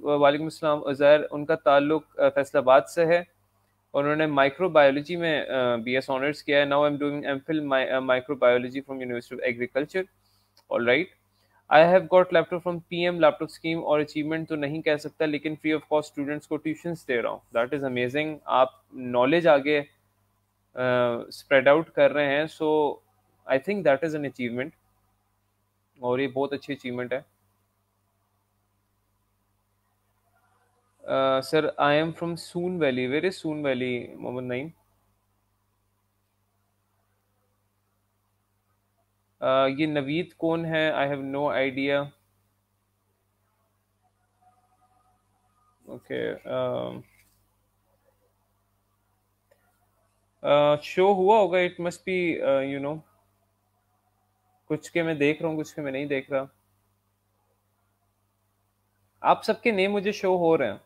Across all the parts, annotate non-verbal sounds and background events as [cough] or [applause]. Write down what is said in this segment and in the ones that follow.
वालेकुम अस्सलाम उज़ैर उनका ताल्लुक फैसलाबाद से है उन्होंने माइक्रोबायोलॉजी में बी एस ऑनर्स किया है now I am doing M Phil microbiology from university of agriculture all right I have got laptop from P M laptop scheme और अचीवमेंट तो नहीं कह सकता लेकिन फ्री ऑफ कॉस्ट स्टूडेंट्स को ट्यूशन दे रहा हूँ दैट इज़ अमेजिंग आप नॉलेज आगे स्प्रेड uh, आउट कर रहे हैं so I think that is an achievement और ये बहुत अच्छी अचीवमेंट है sir I am from Soon valley where is Soon valley Mohammad Naeem ये नवीद कौन है I have no idea okay show हुआ होगा it must be you know कुछ के मैं देख रहा हूँ कुछ के मैं नहीं देख रहा आप सबके नेम मुझे शो हो रहे हैं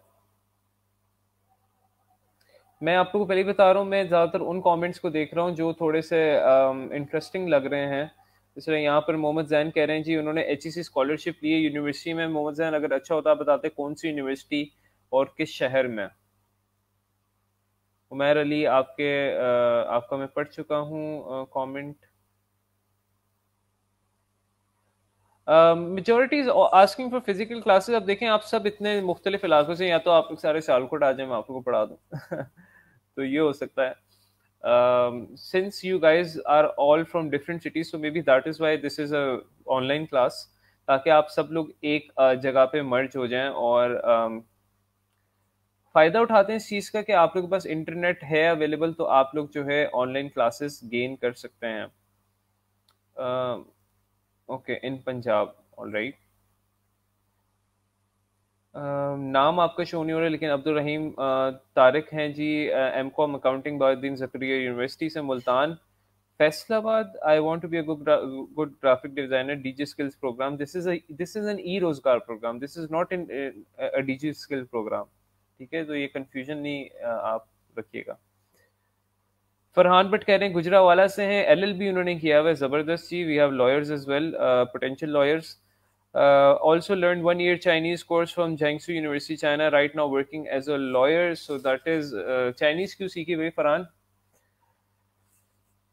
मैं आपको पहले बता रहा हूँ मैं ज़्यादातर उन कमेंट्स को देख रहा हूँ जो थोड़े से इंटरेस्टिंग um, लग रहे हैं इसलिए यहाँ पर मोहम्मद जैन कह रहे हैं जी उन्होंने एच ई सी स्कॉलरशिप ली है यूनिवर्सिटी में मोहम्मद जैन अगर अच्छा होता बताते कौन सी यूनिवर्सिटी और किस शहर में उमेर अली आपके आपका मैं पढ़ चुका हूँ comment majority asking for physical classes आप देखें आप सब इतने मुख्तलिफ इलाकों से या तो आप सारे सालकोट आ जाए मैं आपको पढ़ा दूँ [laughs] तो ये हो सकता है since you guys are all from different cities तो maybe that is why this is a online class ताकि आप सब लोग एक uh, जगह पे मर्ज हो जाएं और um, फ़ायदा उठाते हैं इस चीज़ का कि आप लोग के पास इंटरनेट है अवेलेबल तो आप लोग जो है ऑनलाइन क्लासेस गेन कर सकते हैं okay in Punjab all right नाम आपका शो नहीं हो रहा लेकिन अब्दुल रहीम तारिक हैं जी M com accounting Bahauddin Zakariya university से Multan Faisalabad I want to be good graphic designer D G skills program this is this is an e Rozgar program this is not in D G skill program ठीक है तो ये कन्फ्यूजन नहीं आप रखिएगा फरहान भट्ट कह रहे हैं गुजरा वाला से हैं एलएलबी उन्होंने किया हुआ है ज़बरदस्त जी we have lawyers as well potential lawyers Uh, also learned one year Chinese course from Jiangsu University, China, right now working as a lawyer. So that is uh, Chinese क्यों सीखी भाई फरहान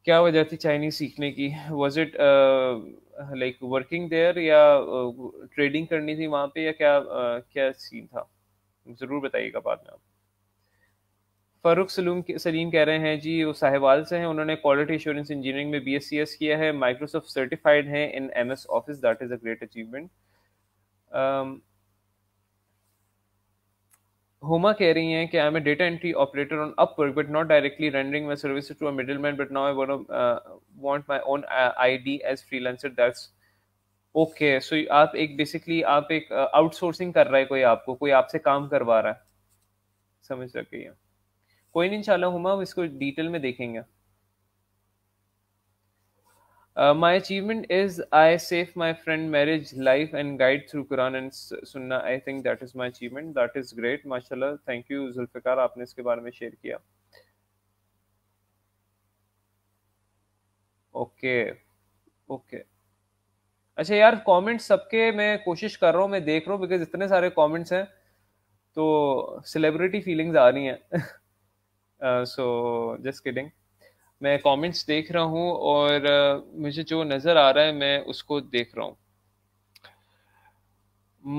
क्या वजह थी चाइनीज सीखने की was it like like working there trading uh, करनी थी वहाँ पे या क्या uh, क्या सीन था ज़रूर बताइएगा बाद में आप फरुख सलूम सलीम कह रहे हैं जी वो साहिवाल से हैं उन्होंने क्वालिटी एश्योरेंस इंजीनियरिंग में बी किया है माइक्रोसॉफ्ट सर्टिफाइड हैं in M S office that is a great achievement Homa कह रही हैं कि I am a data entry operator on Upwork but not directly rendering my service to a middle man but now I want my own I D as freelancer that's okay so आप एक basically आप एक outsourcing uh, कर रहा है कोई आपको कोई आपसे काम करवा रहा है समझ सकते हैं कोई नहीं इंशाल्लाह हुमा हम इसको डिटेल में देखेंगे my achievement is I safe my friend marriage life and guide through Quran and सुनना I think that is my achievement that is great माशाल्लाह थैंक यू जुल्फिकार आपने इसके बारे में शेयर किया ओके ओके अच्छा यार कमेंट्स सबके मैं कोशिश कर रहा हूँ मैं देख रहा हूँ बिकॉज इतने सारे कॉमेंट्स हैं तो सेलिब्रिटी फीलिंग्स आ रही हैं [laughs] सो जस्ट किडिंग मैं कमेंट्स देख रहा हूँ और uh, मुझे जो नज़र आ रहा है मैं उसको देख रहा हूँ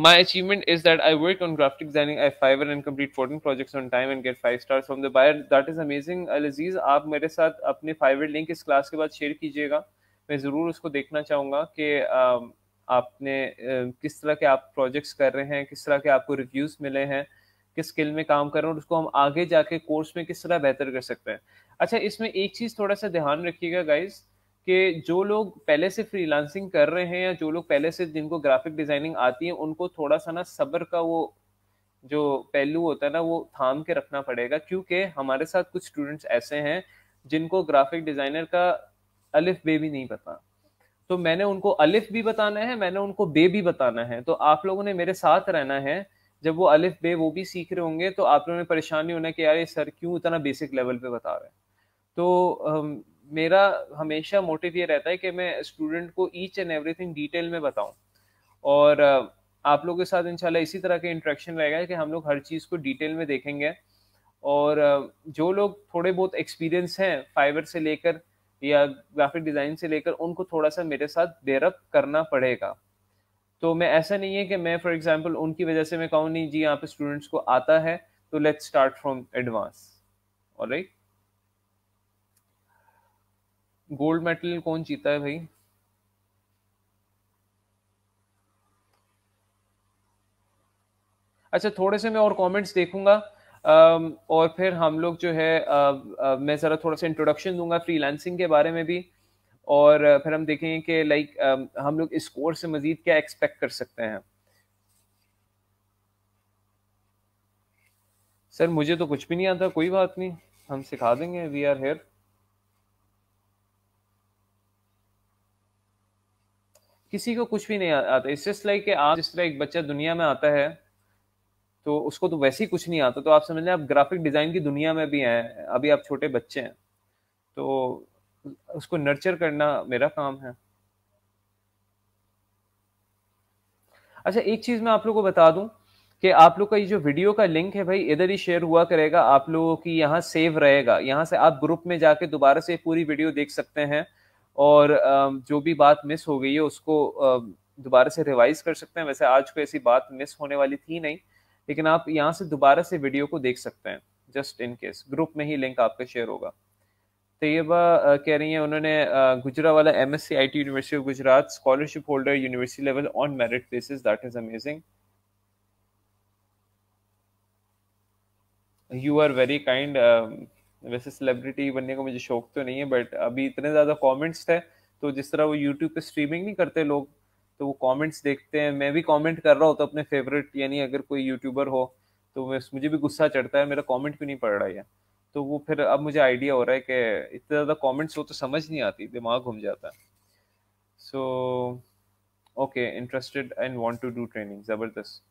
My achievement is that I work on graphic designing at Fiverr and complete 14 projects on time and get 5 stars from the buyer. That is amazing. Al Aziz, आप मेरे साथ अपने Fiverr link इस क्लास के बाद शेयर कीजिएगा मैं ज़रूर उसको देखना चाहूँगा कि आपने किस तरह के आप प्रोजेक्ट्स कर रहे हैं किस तरह के आपको रिव्यूज़ मिले हैं किस स्किल में काम कर रहे हैं और उसको हम आगे जाके कोर्स में किस तरह बेहतर कर सकते हैं अच्छा इसमें एक चीज़ थोड़ा सा ध्यान रखिएगा गाइज कि जो लोग पहले से फ्रीलांसिंग कर रहे हैं या जो लोग पहले से जिनको ग्राफिक डिज़ाइनिंग आती है उनको थोड़ा सा ना सब्र का वो जो पहलू होता है ना वो थाम के रखना पड़ेगा क्योंकि हमारे साथ कुछ स्टूडेंट्स ऐसे हैं जिनको ग्राफिक डिज़ाइनर का अलिफ बे भी नहीं पता तो मैंने उनको अलिफ भी बताना है मैंने उनको बे भी बताना है तो आप लोगों ने मेरे साथ रहना है जब वो अलिफ बे वो भी सीख रहे होंगे तो आप लोगों ने परेशान नहीं होना कि यार ये सर क्यों इतना बेसिक लेवल पे बता रहे हैं तो मेरा हमेशा मोटिव ये रहता है कि मैं स्टूडेंट को ईच एंड एवरीथिंग डिटेल में बताऊं और आप लोगों के साथ इंशाल्लाह इसी तरह के इंट्रैक्शन रहेगा कि हम लोग हर चीज़ को डिटेल में देखेंगे और जो लोग थोड़े बहुत एक्सपीरियंस हैं फाइबर से लेकर या ग्राफिक डिज़ाइन से लेकर उनको थोड़ा सा मेरे साथ बेरअप करना पड़ेगा तो मैं ऐसा नहीं है कि मैं फॉर एग्जाम्पल उनकी वजह से मैं कहूँ नहीं जी यहाँ पे स्टूडेंट्स को आता है तो लेट्स स्टार्ट फ्रॉम एडवांस और गोल्ड मेडल कौन जीता है भाई अच्छा थोड़े से मैं और कमेंट्स देखूंगा um, और फिर हम लोग जो है uh, uh, मैं ज़रा थोड़ा सा इंट्रोडक्शन दूंगा फ्रीलांसिंग के बारे में भी और फिर हम देखेंगे कि लाइक हम लोग इस कोर्स से मज़ीद क्या एक्सपेक्ट कर सकते हैं सर मुझे तो कुछ भी नहीं आता कोई बात नहीं हम सिखा देंगे वी आर हेयर किसी को कुछ भी नहीं आता इस जस्ट लाइक कि आप जिस तरह एक बच्चा दुनिया में आता है तो उसको तो वैसे ही कुछ नहीं आता तो आप समझ लें आप ग्राफिक डिज़ाइन की दुनिया में भी हैं अभी आप छोटे बच्चे हैं तो उसको नर्चर करना मेरा काम है अच्छा एक चीज़ मैं आप लोग को बता दूं कि आप लोग का ये जो वीडियो का लिंक है भाई इधर ही शेयर हुआ करेगा आप लोगों की यहाँ सेव रहेगा यहाँ से आप ग्रुप में जाके दोबारा से पूरी वीडियो देख सकते हैं और जो भी बात मिस हो गई है उसको दोबारा से रिवाइज कर सकते हैं वैसे आज को ऐसी बात मिस होने वाली थी नहीं लेकिन आप यहाँ से दोबारा से वीडियो को देख सकते हैं जस्ट इन केस ग्रुप में ही लिंक आपका शेयर होगा तैयबा तो कह रही हैं उन्होंने Gujranwala M S C I T university of Gujrat scholarship holder university level on merit basis that is amazing you are very kind वैसे सेलिब्रिटी बनने का मुझे शौक तो नहीं है बट अभी इतने ज़्यादा कॉमेंट्स थे तो जिस तरह वो यूट्यूब पे स्ट्रीमिंग नहीं करते लोग तो वो कॉमेंट्स देखते हैं मैं भी कॉमेंट कर रहा होता तो अपने फेवरेट यानी अगर कोई यूट्यूबर हो तो मुझे भी गुस्सा चढ़ता है मेरा कॉमेंट भी नहीं पड़ रहा है तो वो फिर अब मुझे आइडिया हो रहा है कि इतने ज़्यादा कमेंट्स हो तो समझ नहीं आती दिमाग घूम जाता है so okay interested and want to do training ज़बरदस्त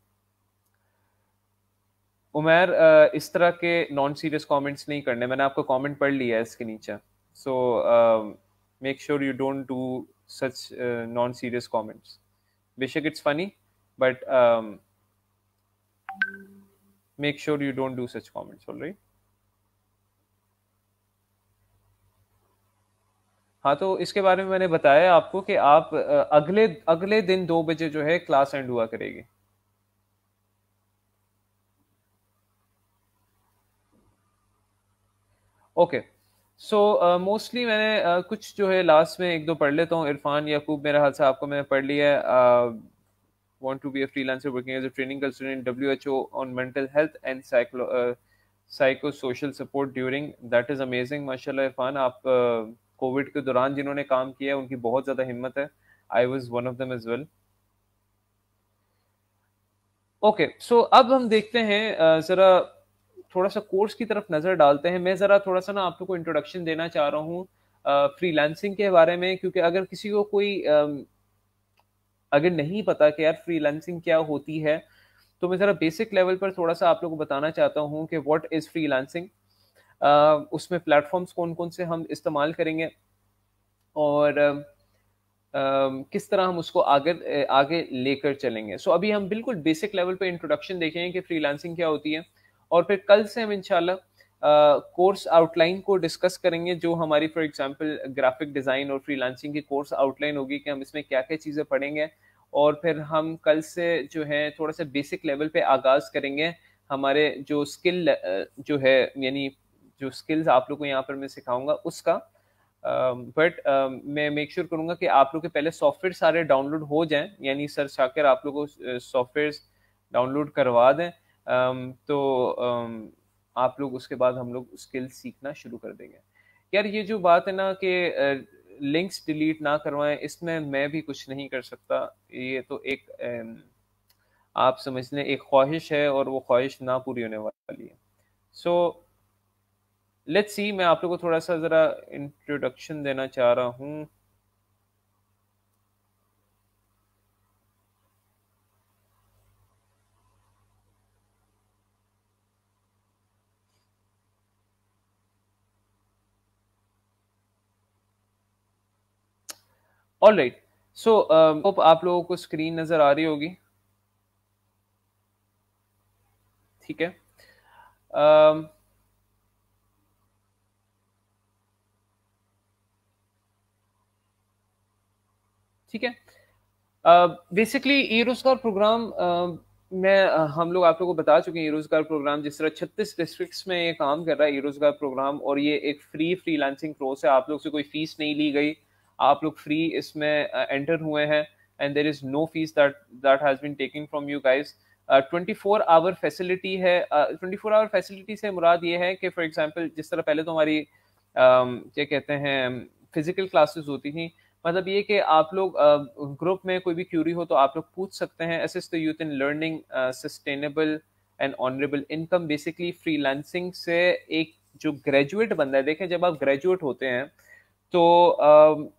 उमेर इस तरह के नॉन सीरियस कमेंट्स नहीं करने मैंने आपका कमेंट पढ़ लिया है इसके नीचे so make sure you don't do such non serious comments बेशक it's funny but make sure you don't do such comments alright हाँ तो इसके बारे में मैंने बताया आपको कि आप अगले अगले दिन दो बजे जो है क्लास एंड हुआ करेगी ओके सो मोस्टली मैंने uh, कुछ जो है लास्ट में एक दो पढ़ लेता हूँ इरफान याकूब मेरे हाल से आपको मैंने पढ़ लिया है want to be a freelancer working as a training consultant WHO on mental health and psycho psycho social support during that is amazing माशाल्लाह इरफान आप uh, कोविड के दौरान जिन्होंने काम किया है उनकी बहुत ज़्यादा हिम्मत है I was one of them as well okay so अब हम देखते हैं ज़रा थोड़ा सा कोर्स की तरफ नज़र डालते हैं मैं ज़रा थोड़ा सा ना आप लोग को इंट्रोडक्शन देना चाह रहा हूँ फ्रीलांसिंग के बारे में क्योंकि अगर किसी को कोई अगर नहीं पता कि यार फ्रीलांसिंग क्या होती है तो मैं ज़रा बेसिक लेवल पर थोड़ा सा आप लोग को बताना चाहता हूँ कि व्हाट इज़ फ्रीलांसिंग उसमें प्लेटफॉर्म्स कौन कौन से हम इस्तेमाल करेंगे और किस तरह हम उसको आगे आगे लेकर चलेंगे सो so, अभी हम बिल्कुल बेसिक लेवल पे इंट्रोडक्शन देखेंगे कि फ्रीलांसिंग क्या होती है और फिर कल से हम इनशाला कोर्स आउटलाइन को डिस्कस करेंगे जो हमारी फॉर एग्जांपल ग्राफिक डिज़ाइन और फ्रीलांसिंग की कोर्स आउटलाइन होगी कि हम इसमें क्या क्या चीज़ें पढ़ेंगे और फिर हम कल से जो है थोड़ा सा बेसिक लेवल पे आगाज़ करेंगे हमारे जो स्किल जो है यानी जो स्किल्स आप लोग को यहाँ पर मैं सिखाऊंगा उसका बट uh, uh, मैं मेक श्योर sure करूँगा कि आप लोग के पहले सॉफ्टवेयर सारे डाउनलोड हो जाएं यानी सर शाकिर आप लोग को सॉफ्टवेयर डाउनलोड करवा दें um, तो um, आप लोग उसके बाद हम लोग स्किल सीखना शुरू कर देंगे यार ये जो बात है ना कि लिंक्स डिलीट ना करवाएं इसमें मैं भी कुछ नहीं कर सकता ये तो एक uh, आप समझ लें एक ख्वाहिश है और वो ख्वाहिश ना पूरी होने वाली है सो so, लेट्स सी मैं आप लोगों को थोड़ा सा ज़रा इंट्रोडक्शन देना चाह रहा हूं ऑल राइट सो होप आप लोगों को स्क्रीन नज़र आ रही होगी ठीक है um, ठीक है बेसिकली ई रोजगार प्रोग्राम मैं uh, हम लोग आप लोगों को बता चुके हैं ई रोजगार प्रोग्राम जिस तरह छत्तीस डिस्ट्रिक्ट्स में ये काम कर रहा है ई रोजगार प्रोग्राम और ये एक फ्री फ्रीलांसिंग कोर्स है आप लोग से कोई फीस नहीं ली गई आप लोग फ्री इसमें एंटर uh, हुए हैं and there is no fees that that has been taking from you guys twenty four hour facility है ट्वेंटी फोर आवर फैसिलिटी से मुराद ये है कि फॉर एग्जाम्पल जिस तरह पहले तो हमारी uh, क्या कहते हैं फिजिकल क्लासेस होती थी मतलब ये कि आप लोग ग्रुप में कोई भी क्यूरी हो तो आप लोग पूछ सकते हैं as the youth in learning sustainable and honourable income basically freelancing से एक जो ग्रेजुएट बंदा है देखें जब आप ग्रेजुएट होते हैं तो uh,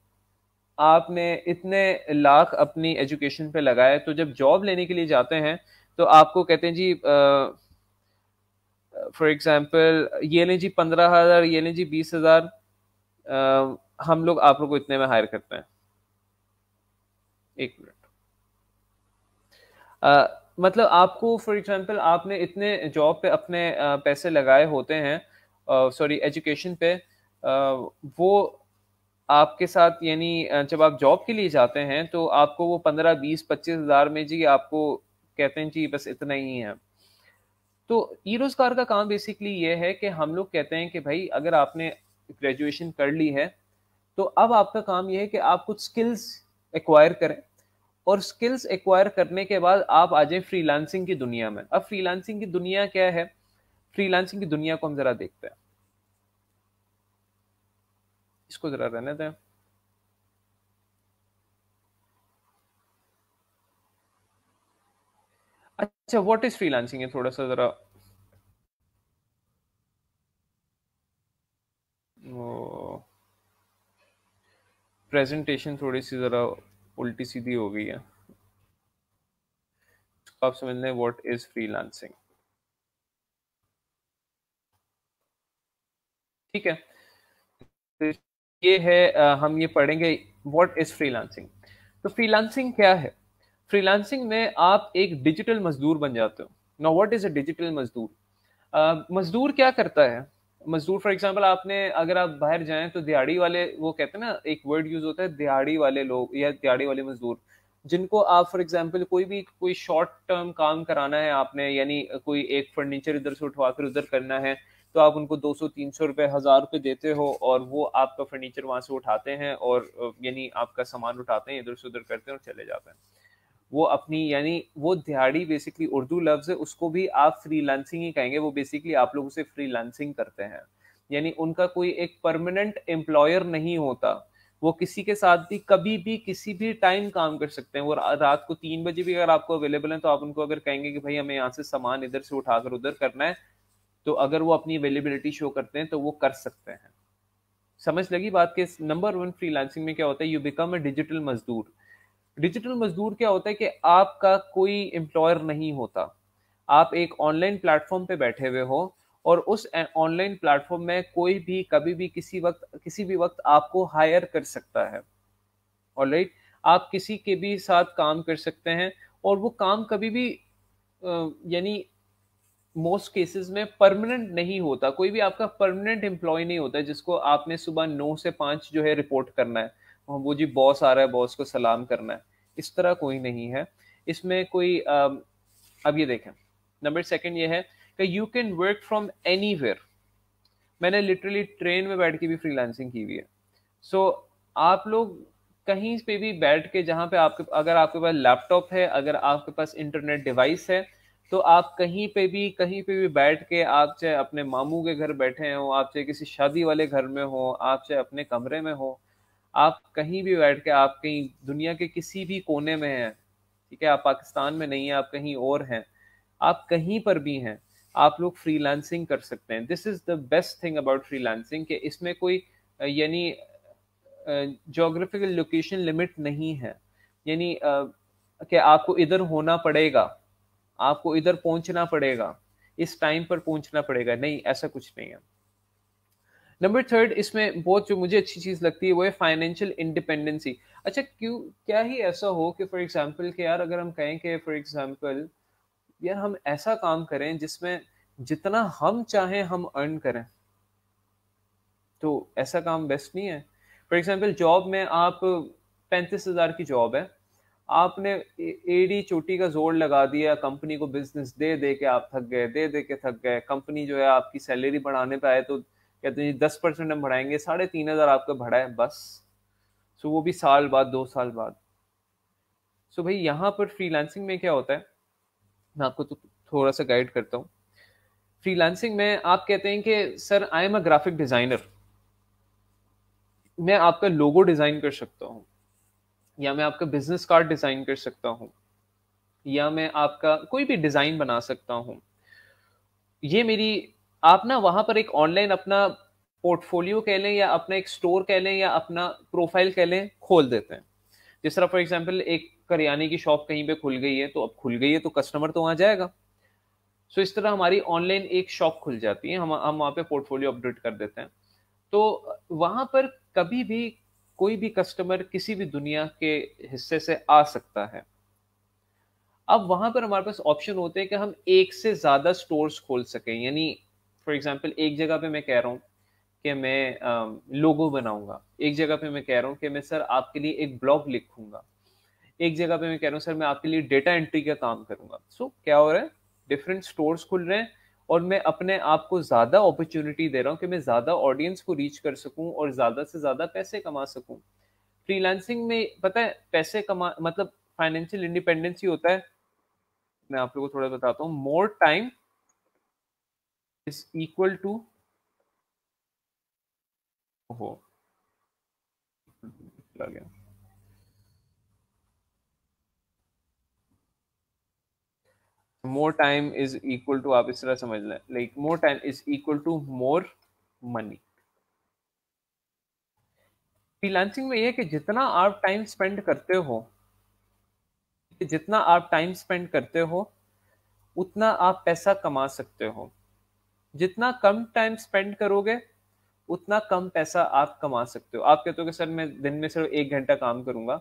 आपने इतने लाख अपनी एजुकेशन पे लगाए तो जब जॉब लेने के लिए जाते हैं तो आपको कहते हैं जी फॉर uh, एग्जांपल ये लें जी पंद्रह हज़ार ये लें जी बीस हज़ार हम लोग आप लोग को इतने में हायर करते हैं एक मिनट मतलब आपको फॉर एग्जांपल आपने इतने जॉब पे अपने पैसे लगाए होते हैं सॉरी एजुकेशन पे वो आपके साथ यानी जब आप जॉब के लिए जाते हैं तो आपको वो पंद्रह बीस पच्चीस हज़ार में जी आपको कहते हैं जी बस इतना ही है तो ई रोज़गार का काम बेसिकली ये है कि हम लोग कहते हैं कि भाई अगर आपने ग्रेजुएशन कर ली है तो अब आपका काम यह है कि आप कुछ स्किल्स एक्वायर करें और स्किल्स एक्वायर करने के बाद आप आ जाए फ्रीलांसिंग की दुनिया में अब फ्रीलांसिंग की दुनिया क्या है फ्रीलांसिंग की दुनिया को हम जरा देखते हैं इसको जरा रहने दें अच्छा व्हाट इज फ्रीलांसिंग है थोड़ा सा जरा वो प्रेजेंटेशन थोड़ी सी ज़रा उल्टी सीधी हो गई है इसको तो आप समझ लें वॉट इज़ फ्रीलांसिंग ठीक है तो ये है हम ये पढ़ेंगे वॉट इज़ फ्रीलांसिंग तो फ्रीलांसिंग क्या है फ्रीलांसिंग में आप एक डिजिटल मजदूर बन जाते हो no what is a digital मजदूर मजदूर क्या करता है मजदूर फॉर एग्जाम्पल आपने अगर आप बाहर जाएं तो दिहाड़ी वाले वो कहते हैं ना एक वर्ड यूज होता है दिहाड़ी वाले लोग या दिहाड़ी वाले मजदूर जिनको आप फॉर एग्जाम्पल कोई भी कोई शॉर्ट टर्म काम कराना है आपने यानी कोई एक फर्नीचर इधर से उठवा कर उधर करना है तो आप उनको 200 300 रुपए हज़ार रुपए देते हो और वो आपका फर्नीचर वहां से उठाते हैं और यानी आपका सामान उठाते हैं इधर से उधर करते हैं और चले जाते हैं वो अपनी यानी वो दिहाड़ी बेसिकली उर्दू लफ्ज है उसको भी आप फ्रीलांसिंग ही कहेंगे वो बेसिकली आप लोग उसे फ्रीलांसिंग करते हैं यानी उनका कोई एक परमानेंट एम्प्लॉयर नहीं होता वो किसी के साथ भी कभी भी किसी भी टाइम काम कर सकते हैं वो रात को तीन बजे भी अगर आपको अवेलेबल है तो आप उनको अगर कहेंगे कि भाई हमें यहाँ से सामान इधर से उठाकर उधर करना है तो अगर वो अपनी अवेलेबिलिटी शो करते हैं तो वो कर सकते हैं समझ लगी बात के नंबर वन फ्रीलांसिंग में क्या होता है यू बिकम अ डिजिटल मजदूर डिजिटल मजदूर क्या होता है कि आपका कोई एम्प्लॉयर नहीं होता आप एक ऑनलाइन प्लेटफॉर्म पे बैठे हुए हो और उस ऑनलाइन प्लेटफॉर्म में कोई भी कभी भी किसी वक्त किसी भी वक्त आपको हायर कर सकता है ऑल right? आप किसी के भी साथ काम कर सकते हैं और वो काम कभी भी यानी मोस्ट केसेस में परमानेंट नहीं होता कोई भी आपका परमानेंट एम्प्लॉय नहीं होता जिसको आपने सुबह नौ से पाँच जो है रिपोर्ट करना है वो जी बॉस आ रहा है बॉस को सलाम करना है इस तरह कोई नहीं है इसमें कोई अब ये देखें नंबर सेकंड ये है कि you can work from any मैंने लिटरली ट्रेन में बैठ के भी फ्रीलांसिंग की हुई है सो so, आप लोग कहीं पे भी बैठ के जहाँ पे आपके अगर आपके पास लैपटॉप है अगर आपके पास इंटरनेट डिवाइस है तो आप कहीं पे भी कहीं पे भी बैठ के आप चाहे अपने मामू के घर बैठे हों आप चाहे किसी शादी वाले घर में हो आप चाहे अपने कमरे में हो आप कहीं भी बैठ के आप कहीं दुनिया के किसी भी कोने में हैं ठीक है आप पाकिस्तान में नहीं है आप कहीं और हैं आप कहीं पर भी हैं आप लोग फ्रीलांसिंग कर सकते हैं this is the best thing about freelancing कि इसमें कोई यानी जोग्राफिकल लोकेशन लिमिट नहीं है यानी कि आपको इधर होना पड़ेगा आपको इधर पहुंचना पड़ेगा इस टाइम पर पहुंचना पड़ेगा नहीं ऐसा कुछ नहीं है नंबर थर्ड इसमें बहुत जो मुझे अच्छी चीज़ लगती है वो है फाइनेंशियल इंडिपेंडेंसी अच्छा क्यों क्या ही ऐसा हो कि फॉर एग्जांपल कि यार अगर हम कहें कि फॉर एग्जांपल यार हम ऐसा काम करें जिसमें जितना हम चाहें हम अर्न करें तो ऐसा काम बेस्ट नहीं है फॉर एग्जाम्पल जॉब में आप पैंतीस हज़ार की जॉब है आपने एडी चोटी का जोर लगा दिया कंपनी को बिजनेस दे दे के आप थक गए दे दे के थक गए कंपनी जो है आपकी सैलरी बढ़ाने पे आए तो कहते हैं दस परसेंट हम बढ़ाएंगे साढ़े तीन हज़ार आपका बढ़ा है बस सो वो भी साल बाद दो साल बाद सो भाई यहाँ पर फ्रीलांसिंग में क्या होता है मैं आपको तो थोड़ा सा गाइड करता हूँ फ्रीलांसिंग में आप कहते हैं कि sir I am a graphic designer मैं आपका लोगो डिज़ाइन कर सकता हूँ या मैं आपका बिजनेस कार्ड डिज़ाइन कर सकता हूँ या मैं आपका कोई भी डिज़ाइन बना सकता हूँ ये मेरी आप ना वहां पर एक ऑनलाइन अपना पोर्टफोलियो कह लें या अपना एक स्टोर कह लें या अपना प्रोफाइल कह लें खोल देते हैं जिस तरह फॉर एग्जाम्पल एक करियाने की शॉप कहीं पे खुल गई है तो अब खुल गई है तो कस्टमर तो वहाँ जाएगा सो इस तरह हमारी ऑनलाइन एक शॉप खुल जाती है हम हम वहाँ पे पोर्टफोलियो अपडेट कर देते हैं तो वहाँ पर कभी भी कोई भी कस्टमर किसी भी दुनिया के हिस्से से आ सकता है अब वहाँ पर हमारे पास ऑप्शन होते हैं कि हम एक से ज़्यादा स्टोर्स खोल सकें यानी फॉर एग्जाम्पल एक जगह पे मैं कह रहा हूँ कि मैं लोगो बनाऊंगा एक जगह पे मैं कह रहा हूँ कि मैं सर आपके लिए एक ब्लॉग लिखूंगा एक जगह पे मैं कह रहा हूँ सर मैं आपके लिए डेटा एंट्री का काम करूंगा सो so, क्या हो रहा है डिफरेंट स्टोर्स खुल रहे हैं और मैं अपने आप को ज़्यादा अपॉर्चुनिटी दे रहा हूँ कि मैं ज़्यादा ऑडियंस को रीच कर सकूँ और ज़्यादा से ज़्यादा पैसे कमा सकूँ फ्रीलांसिंग में पता है पैसे कमा मतलब फाइनेंशियल इंडिपेंडेंस ही होता है मैं आप लोगों को थोड़ा बताता हूँ more time is equal to oh again more time is equal to आप इस तरह समझ लें like more time is equal to more money freelancing में यह कि जितना आप टाइम स्पेंड करते हो जितना आप टाइम स्पेंड करते हो उतना आप पैसा कमा सकते हो जितना कम टाइम स्पेंड करोगे उतना कम पैसा आप कमा सकते हो आप कहते हो कि सर मैं दिन में सिर्फ एक घंटा काम करूंगा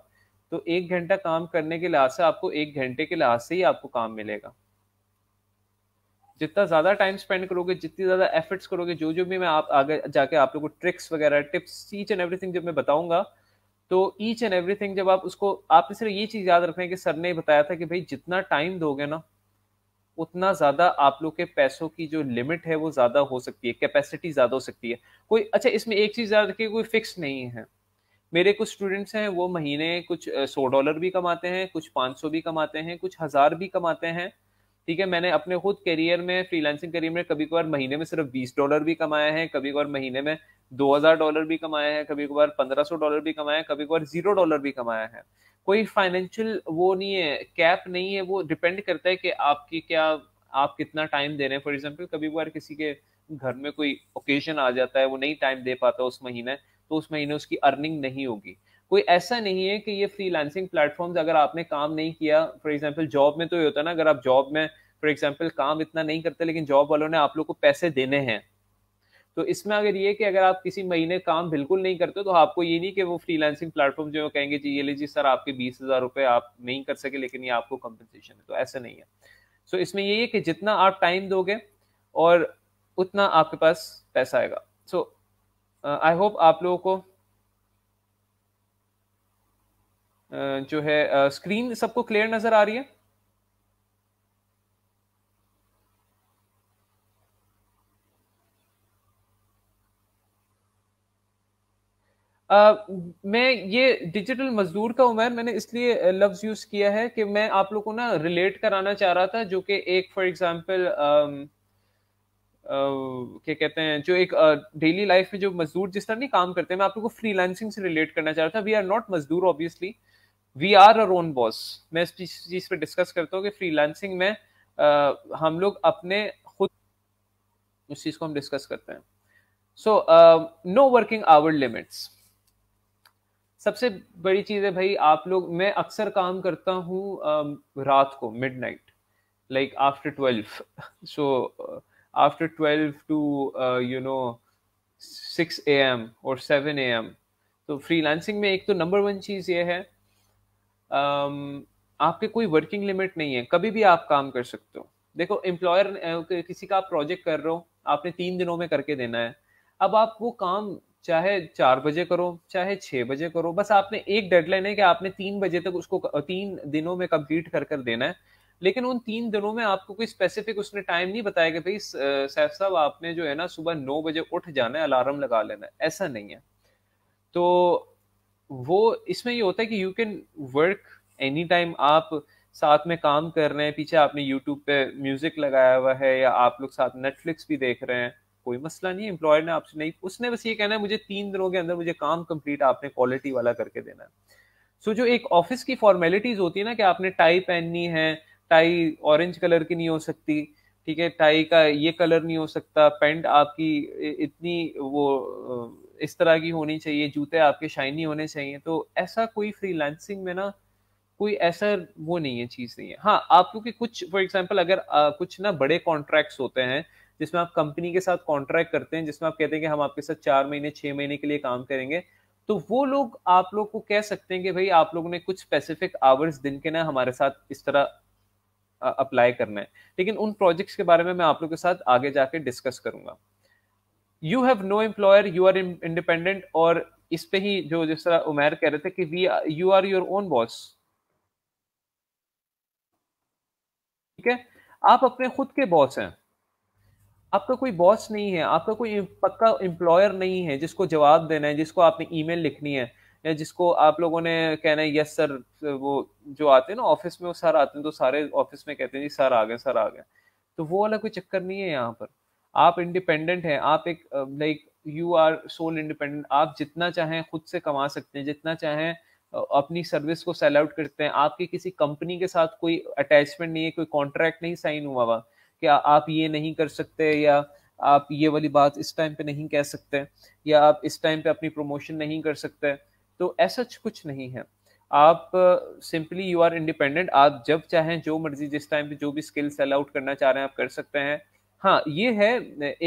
तो एक घंटा काम करने के लिहाज से आपको एक घंटे के लिहाज से ही आपको काम मिलेगा जितना ज़्यादा टाइम स्पेंड करोगे जितनी ज़्यादा एफर्ट्स करोगे जो जो भी मैं आप आगे जाके आप लोगों को ट्रिक्स वगैरह टिप्स ईच एंड एवरीथिंग जब मैं बताऊंगा तो ईच एंड एवरीथिंग जब आप उसको आपने सिर्फ ये चीज़ याद रखना है कि सर ने बताया था कि भाई जितना टाइम दोगे ना उतना ज्यादा आप लोग के पैसों की जो लिमिट है वो ज्यादा हो सकती है कैपेसिटी ज्यादा हो सकती है कोई अच्छा इसमें एक चीज याद रखिए कोई फिक्स नहीं है मेरे कुछ स्टूडेंट्स हैं वो महीने कुछ सौ डॉलर भी कमाते हैं कुछ पाँच सौ भी कमाते हैं कुछ हज़ार भी कमाते हैं ठीक है मैंने अपने खुद करियर में फ्रीलांसिंग करियर में कभी कभार महीने में सिर्फ बीस डॉलर भी कमाया है कभी कभार महीने में दो हजार डॉलर भी कमाया है कभी कभार पंद्रह सौ डॉलर भी कमाया है कभी कभार जीरो डॉलर भी कमाया है कोई फाइनेंशियल वो नहीं है कैप नहीं है वो डिपेंड करता है कि आपकी क्या आप कितना टाइम दे रहे हैं फॉर एग्जाम्पल कभी कभार किसी के घर में कोई ओकेजन आ जाता है वो नहीं टाइम दे पाता उस महीने तो उस महीने उसकी अर्निंग नहीं होगी कोई ऐसा नहीं है कि ये फ्रीलांसिंग प्लेटफॉर्म्स अगर आपने काम नहीं किया फॉर एग्जांपल जॉब में तो ये होता है ना अगर आप जॉब में फॉर एग्जांपल काम इतना नहीं करते लेकिन जॉब वालों ने आप लोग को पैसे देने हैं तो इसमें अगर ये कि अगर आप किसी महीने काम बिल्कुल नहीं करते तो आपको ये नहीं कि वो फ्रीलांसिंग प्लेटफॉर्म जो कहेंगे जी ये लीजिए सर आपके बीस हज़ार रुपये आप नहीं कर सके लेकिन ये आपको कंपनसेशन है तो ऐसा नहीं है सो so, इसमें ये है कि जितना आप टाइम दोगे और उतना आपके पास पैसा आएगा सो आई होप आप लोगों को जो है स्क्रीन सबको क्लियर नजर आ रही है Uh, मैं ये डिजिटल मजदूर का उमर मैंने इसलिए लफ्ज यूज किया है कि मैं आप लोग को ना रिलेट कराना चाह रहा था जो कि एक फॉर एग्जांपल क्या कहते हैं जो एक डेली uh, लाइफ में जो मजदूर जिस तरह नहीं काम करते हैं मैं आप लोगों को फ्रीलांसिंग से रिलेट करना चाह रहा था वी आर नॉट मजदूर obviously we are our own boss मैं इस चीज पर डिस्कस करता हूँ कि फ्रीलांसिंग में आ, हम लोग अपने खुद उस चीज को हम डिस्कस करते हैं so no working hour limits सबसे बड़ी चीज़ है भाई आप लोग मैं अक्सर काम करता हूँ रात को midnight like after twelve so after twelve to you know six A M और सेवन ए एम तो फ्रीलांसिंग में एक तो नंबर वन चीज़ ये है आपके कोई वर्किंग लिमिट नहीं है कभी भी आप काम कर सकते हो देखो एम्प्लॉयर किसी का आप प्रोजेक्ट कर रहे हो आपने तीन दिनों में करके देना है अब आप वो काम चाहे चार बजे करो चाहे छः बजे करो बस आपने एक डेडलाइन है कि आपने तीन बजे तक उसको तीन दिनों में कंप्लीट कर कर देना है लेकिन उन तीन दिनों में आपको कोई स्पेसिफिक उसने टाइम नहीं बताया कि भाई सैफ साहब आपने जो है ना सुबह नौ बजे उठ जाना है अलार्म लगा लेना है ऐसा नहीं है तो वो इसमें ये होता है कि you can work any time आप साथ में काम कर रहे हैं पीछे आपने यूट्यूब पे म्यूजिक लगाया हुआ है या आप लोग साथ नेटफ्लिक्स भी देख रहे हैं कोई मसला नहीं एम्प्लॉयर ने आपसे नहीं उसने बस ये कहना है मुझे तीन दिनों के अंदर मुझे काम कंप्लीट आपने क्वालिटी वाला करके देना है सो so, जो एक ऑफिस की फॉर्मेलिटीज होती है ना कि आपने टाई पहननी है टाई ऑरेंज कलर की नहीं हो सकती ठीक है टाई का ये कलर नहीं हो सकता पेंट आपकी इतनी वो इस तरह की होनी चाहिए जूते आपके शाइनी होने चाहिए तो ऐसा कोई फ्रीलांसिंग में ना कोई ऐसा वो नहीं है चीज़ नहीं है हाँ आप क्योंकि कुछ फॉर एग्जाम्पल अगर आ, कुछ ना बड़े कॉन्ट्रैक्ट्स होते हैं जिसमें आप कंपनी के साथ कॉन्ट्रैक्ट करते हैं जिसमें आप कहते हैं कि हम आपके साथ चार महीने छः महीने के लिए काम करेंगे तो वो लोग आप लोग को कह सकते हैं कि भाई आप लोगों ने कुछ स्पेसिफिक आवर्स दिन के ना हमारे साथ इस तरह अप्लाई करना है लेकिन उन प्रोजेक्ट्स के बारे में मैं आप लोग के साथ आगे जाके डिस्कस करूंगा you have no employer you are independent और इस पे ही जो जिस तरह उमेर कह रहे थे कि we you are your own boss ठीक है आप अपने खुद के बॉस हैं आपका कोई बॉस नहीं है आपका कोई पक्का एम्प्लॉयर नहीं है जिसको जवाब देना है जिसको आपने ईमेल लिखनी है या जिसको आप लोगों ने कहना है यस सर वो जो आते हैं ना ऑफिस में वो सर आते हैं तो सारे ऑफिस में कहते हैं जी सर आ गए सर आ गए तो वो वाला कोई चक्कर नहीं है यहाँ पर आप इंडिपेंडेंट हैं आप एक like you are sole independent आप जितना चाहें खुद से कमा सकते हैं जितना चाहें अपनी सर्विस को सेल आउट करते हैं आपकी किसी कंपनी के साथ कोई अटैचमेंट नहीं है कोई कॉन्ट्रैक्ट नहीं साइन हुआ हुआ कि आप ये नहीं कर सकते या आप ये वाली बात इस टाइम पे नहीं कह सकते या आप इस टाइम पे अपनी प्रमोशन नहीं कर सकते तो ऐसा कुछ नहीं है आप सिंपली यू आर इंडिपेंडेंट आप जब चाहें जो मर्जी जिस टाइम पे जो भी स्किल सेल आउट करना चाह रहे हैं आप कर सकते हैं हाँ ये है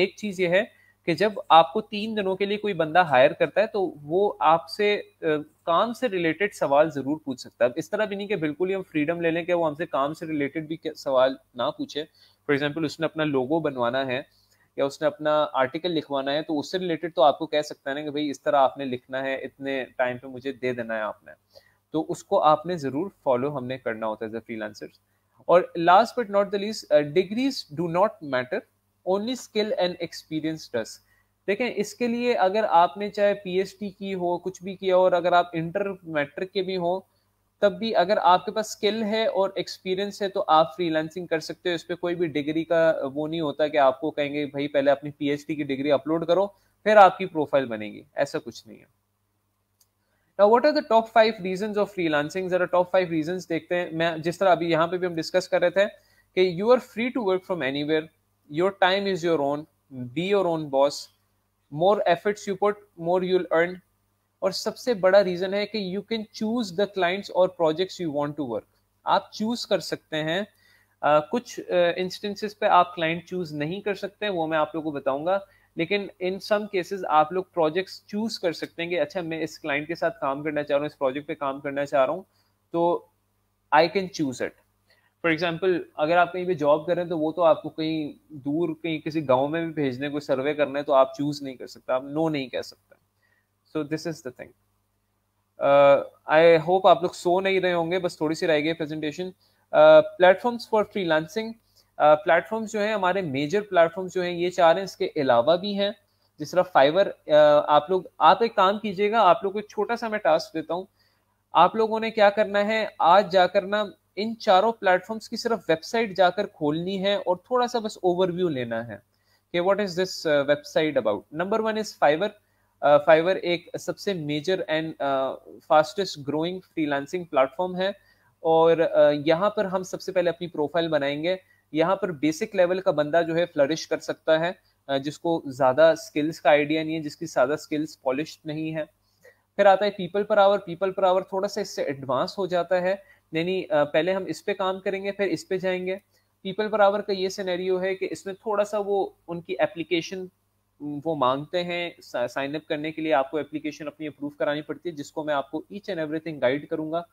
एक चीज ये है कि जब आपको तीन दिनों के लिए कोई बंदा हायर करता है तो वो आपसे काम से रिलेटेड सवाल जरूर पूछ सकता है इस तरह भी नहीं कि बिल्कुल ही हम फ्रीडम ले लें कि वो हमसे काम से रिलेटेड भी सवाल ना पूछे फॉर एग्जाम्पल उसने अपना लोगो बनवाना है या उसने अपना आर्टिकल लिखवाना है तो उससे रिलेटेड तो आपको कह सकता है ना कि भाई इस तरह आपने लिखना है इतने टाइम पे मुझे दे देना है आपने तो उसको आपने ज़रूर फॉलो हमने करना होता है एज ए फ्रीलांसर्स और last but not the least degrees do not matter only skill and experience does देखें इसके लिए अगर आपने चाहे पीएचडी की हो कुछ भी किया हो और अगर आप इंटर मैट्रिक के भी हो तब भी अगर आपके पास स्किल है और एक्सपीरियंस है तो आप फ्रीलांसिंग कर सकते हो इस पर कोई भी डिग्री का uh, वो नहीं होता कि आपको कहेंगे भाई पहले अपनी पीएचडी की डिग्री अपलोड करो फिर आपकी प्रोफाइल बनेगी ऐसा कुछ नहीं है now what are the top five reasons of freelancing जरा टॉप फाइव रीजंस देखते हैं मैं जिस तरह अभी यहाँ पे भी हम डिस्कस कर रहे थे कि you are free to work from anywhere your time is your own be your own boss more efforts you put more you'll earn और सबसे बड़ा रीजन है कि you can choose the clients और projects you want to work आप choose कर सकते हैं Uh, कुछ इंस्टेंसेस uh, पे आप क्लाइंट चूज नहीं कर सकते वो मैं आप लोगों को बताऊंगा लेकिन इन सम केसेस आप लोग प्रोजेक्ट्स चूज कर सकते हैं कि अच्छा मैं इस क्लाइंट के साथ काम करना चाह रहा हूँ इस प्रोजेक्ट पे काम करना चाह रहा हूँ तो I can choose it for example अगर आप कहीं पे जॉब करें तो वो तो आपको कहीं दूर कहीं किसी गाँव में भी भेजने को सर्वे करना है तो आप चूज नहीं कर सकते आप नो नहीं कह सकते so this is the thing I hope आप लोग सो नहीं रहे होंगे बस थोड़ी सी रह गई presentation platforms for freelancing platforms जो है हमारे मेजर प्लेटफॉर्म्स जो है ये चार हैं इसके अलावा भी हैं जिस तरह फाइवर आप लोग आप एक काम कीजिएगा आप लोग को छोटा सा मैं टास्क देता हूँ आप लोगों ने क्या करना है आज जाकर ना इन चारों प्लेटफॉर्म्स की सिर्फ वेबसाइट जाकर खोलनी है और थोड़ा सा बस ओवरव्यू लेना है कि what is this website about number one is Fiverr Fiverr एक सबसे major and fastest growing freelancing platform है और uh, यहाँ पर हम सबसे पहले अपनी प्रोफाइल बनाएंगे यहाँ पर बेसिक लेवल का बंदा जो है फ्लरिश कर सकता है जिसको ज़्यादा स्किल्स का आइडिया नहीं है जिसकी ज़्यादा स्किल्स पॉलिश नहीं है फिर आता है people per hour people per hour थोड़ा सा इससे एडवांस हो जाता है यानी पहले हम इस पे काम करेंगे फिर इस पे जाएंगे पीपल पर आवर का ये सिनेरियो है कि इसमें थोड़ा सा वो उनकी एप्लीकेशन वो मांगते हैं साइन अप करने के लिए आपको एप्लीकेशन अपनी अप्रूव करानी पड़ती है जिसको मैं आपको ईच एंड एवरीथिंग गाइड करूंगा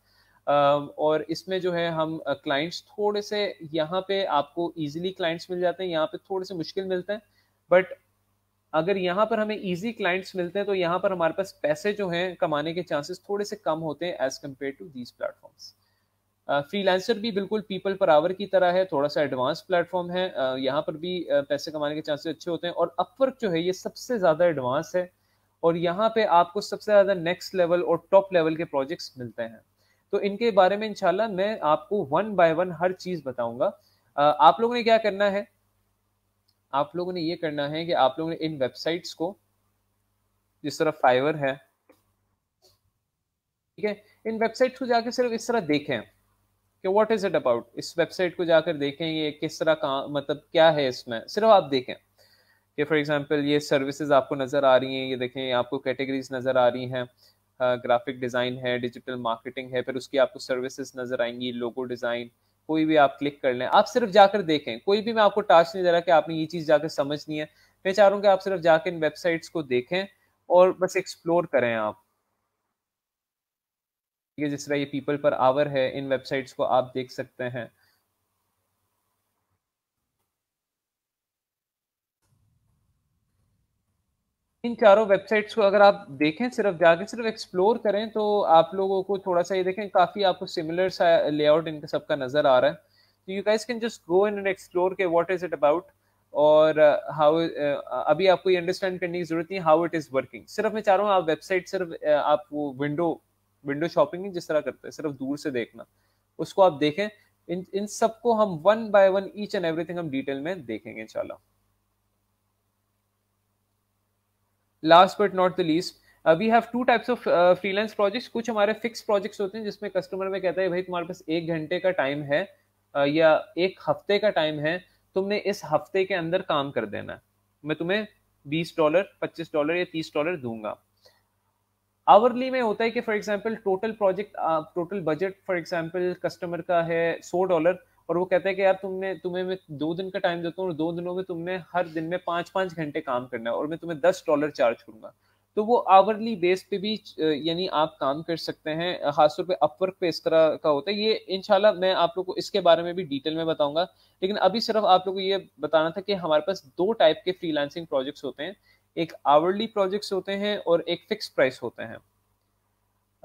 और इसमें जो है हम क्लाइंट्स थोड़े से यहाँ पे आपको इजीली क्लाइंट्स मिल जाते हैं यहाँ पे थोड़े से मुश्किल मिलते हैं बट अगर यहाँ पर हमें इजी क्लाइंट्स मिलते हैं तो यहाँ पर हमारे पास पैसे जो हैं कमाने के चांसेस थोड़े से कम होते हैं as compare to these platforms freelancer भी बिल्कुल पीपल पर आवर की तरह है थोड़ा सा एडवांस प्लेटफॉर्म है uh, यहाँ पर भी uh, पैसे कमाने के चांसेस अच्छे होते हैं और अपवर्क जो है ये सबसे ज़्यादा एडवांस है और यहाँ पे आपको सबसे ज़्यादा नेक्स्ट लेवल और टॉप लेवल के प्रोजेक्ट्स मिलते हैं तो इनके बारे में इनशाला मैं आपको वन बाय वन हर चीज बताऊंगा आप लोगों ने क्या करना है आप लोगों ने ये करना है कि आप लोगों ने इन वेबसाइट्स को जिस तरह फाइवर है ठीक है इन वेबसाइट को जाकर सिर्फ इस तरह देखें कि व्हाट इज इट अबाउट इस वेबसाइट को जाकर देखें ये किस तरह का मतलब क्या है इसमें सिर्फ आप देखें कि फॉर एग्जांपल ये सर्विसेज आपको नज़र आ रही हैं ये देखें आपको कैटेगरीज नज़र आ रही हैं ग्राफिक डिज़ाइन है डिजिटल मार्केटिंग है फिर उसकी आपको सर्विसेज नज़र आएंगी लोगो डिज़ाइन कोई भी आप क्लिक कर लें आप सिर्फ जाकर देखें कोई भी मैं आपको टास्क नहीं दे रहा कि आपने ये चीज़ जाकर समझनी है मैं चाह रहा हूँ कि आप सिर्फ जाकर इन वेबसाइट्स को देखें और बस एक्सप्लोर करें आप ठीक है जिस तरह ये पीपल पर आवर है इन वेबसाइट्स को आप देख सकते हैं इन चारों वेबसाइट्स को अगर आप देखें सिर्फ जाके सिर्फ एक्सप्लोर करें तो आप लोगों को थोड़ा सा ये देखें काफ़ी आपको सिमिलर सा लेआउट इनके सबका नज़र आ रहा है तो you guys can just go in and explore के व्हाट इज़ इट अबाउट और हाउ uh, uh, uh, अभी आपको ये अंडरस्टैंड करने की ज़रूरत नहीं हाउ इट इज़ वर्किंग सिर्फ मैं चाह रहा हूँ आप वेबसाइट सिर्फ uh, आप वो विंडो विंडो शॉपिंग जिस तरह करते हैं सिर्फ दूर से देखना उसको आप देखें इन इन सबको हम one by one each and everything हम डिटेल में देखेंगे इंशाल्लाह last but not the least we have two types of freelance projects कुछ हमारे फिक्स प्रोजेक्ट्स होते हैं जिसमें कस्टमर में कहता है भाई तुम्हारे पास एक घंटे का टाइम है uh, या एक हफ्ते का टाइम है तुमने इस हफ्ते के अंदर काम कर देना मैं तुम्हें बीस डॉलर पच्चीस डॉलर या तीस डॉलर दूंगा आवरली में होता है कि for example total project total budget for example customer का है सौ डॉलर और वो कहता है कि यार तुमने तुम्हें मैं दो दिन का टाइम देता हूँ दो दिनों में तुमने हर दिन में पाँच पाँच घंटे काम करना है और मैं तुम्हें दस डॉलर चार्ज करूंगा तो वो आवरली बेस पे भी यानी आप काम कर सकते हैं खासतौर पे अपवर्क पे इस तरह का होता है ये इनशाला मैं आप लोग को इसके बारे में भी डिटेल में बताऊंगा लेकिन अभी सिर्फ आप लोग को ये बताना था कि हमारे पास दो टाइप के फ्रीलांसिंग प्रोजेक्ट्स होते हैं एक आवरली प्रोजेक्ट्स होते हैं और एक फिक्स प्राइस होते हैं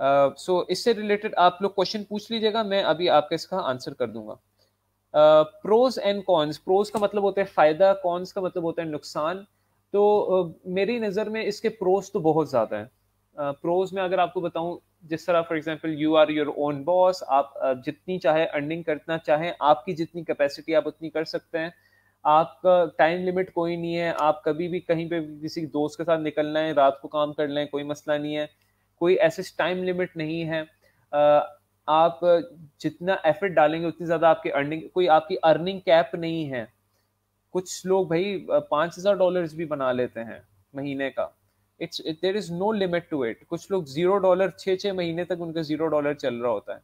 सो uh, so इससे रिलेटेड आप लोग क्वेश्चन पूछ लीजिएगा मैं अभी आपका इसका आंसर कर दूंगा प्रोज एंड कॉन्स प्रोज का मतलब होता है फ़ायदा कॉन्स का मतलब होता है नुकसान तो uh, मेरी नज़र में इसके प्रोज तो बहुत ज़्यादा हैं प्रोज uh, में अगर आपको बताऊं जिस तरह for example you are your own boss आप uh, जितनी चाहे अर्निंग करना चाहें आपकी जितनी कैपेसिटी आप उतनी कर सकते हैं आपका टाइम लिमिट कोई नहीं है आप कभी भी कहीं पे किसी दोस्त के साथ निकलना है रात को काम कर लें कोई मसला नहीं है कोई ऐसे टाइम लिमिट नहीं है uh, आप जितना एफर्ट डालेंगे उतनी ज़्यादा आपकी अर्निंग कोई आपकी अर्निंग कैप नहीं है कुछ लोग भाई पांच हज़ार डॉलर भी बना लेते हैं महीने का it's there is no limit to it कुछ लोग ज़ीरो डॉलर छः छः महीने तक उनका ज़ीरो डॉलर चल रहा होता है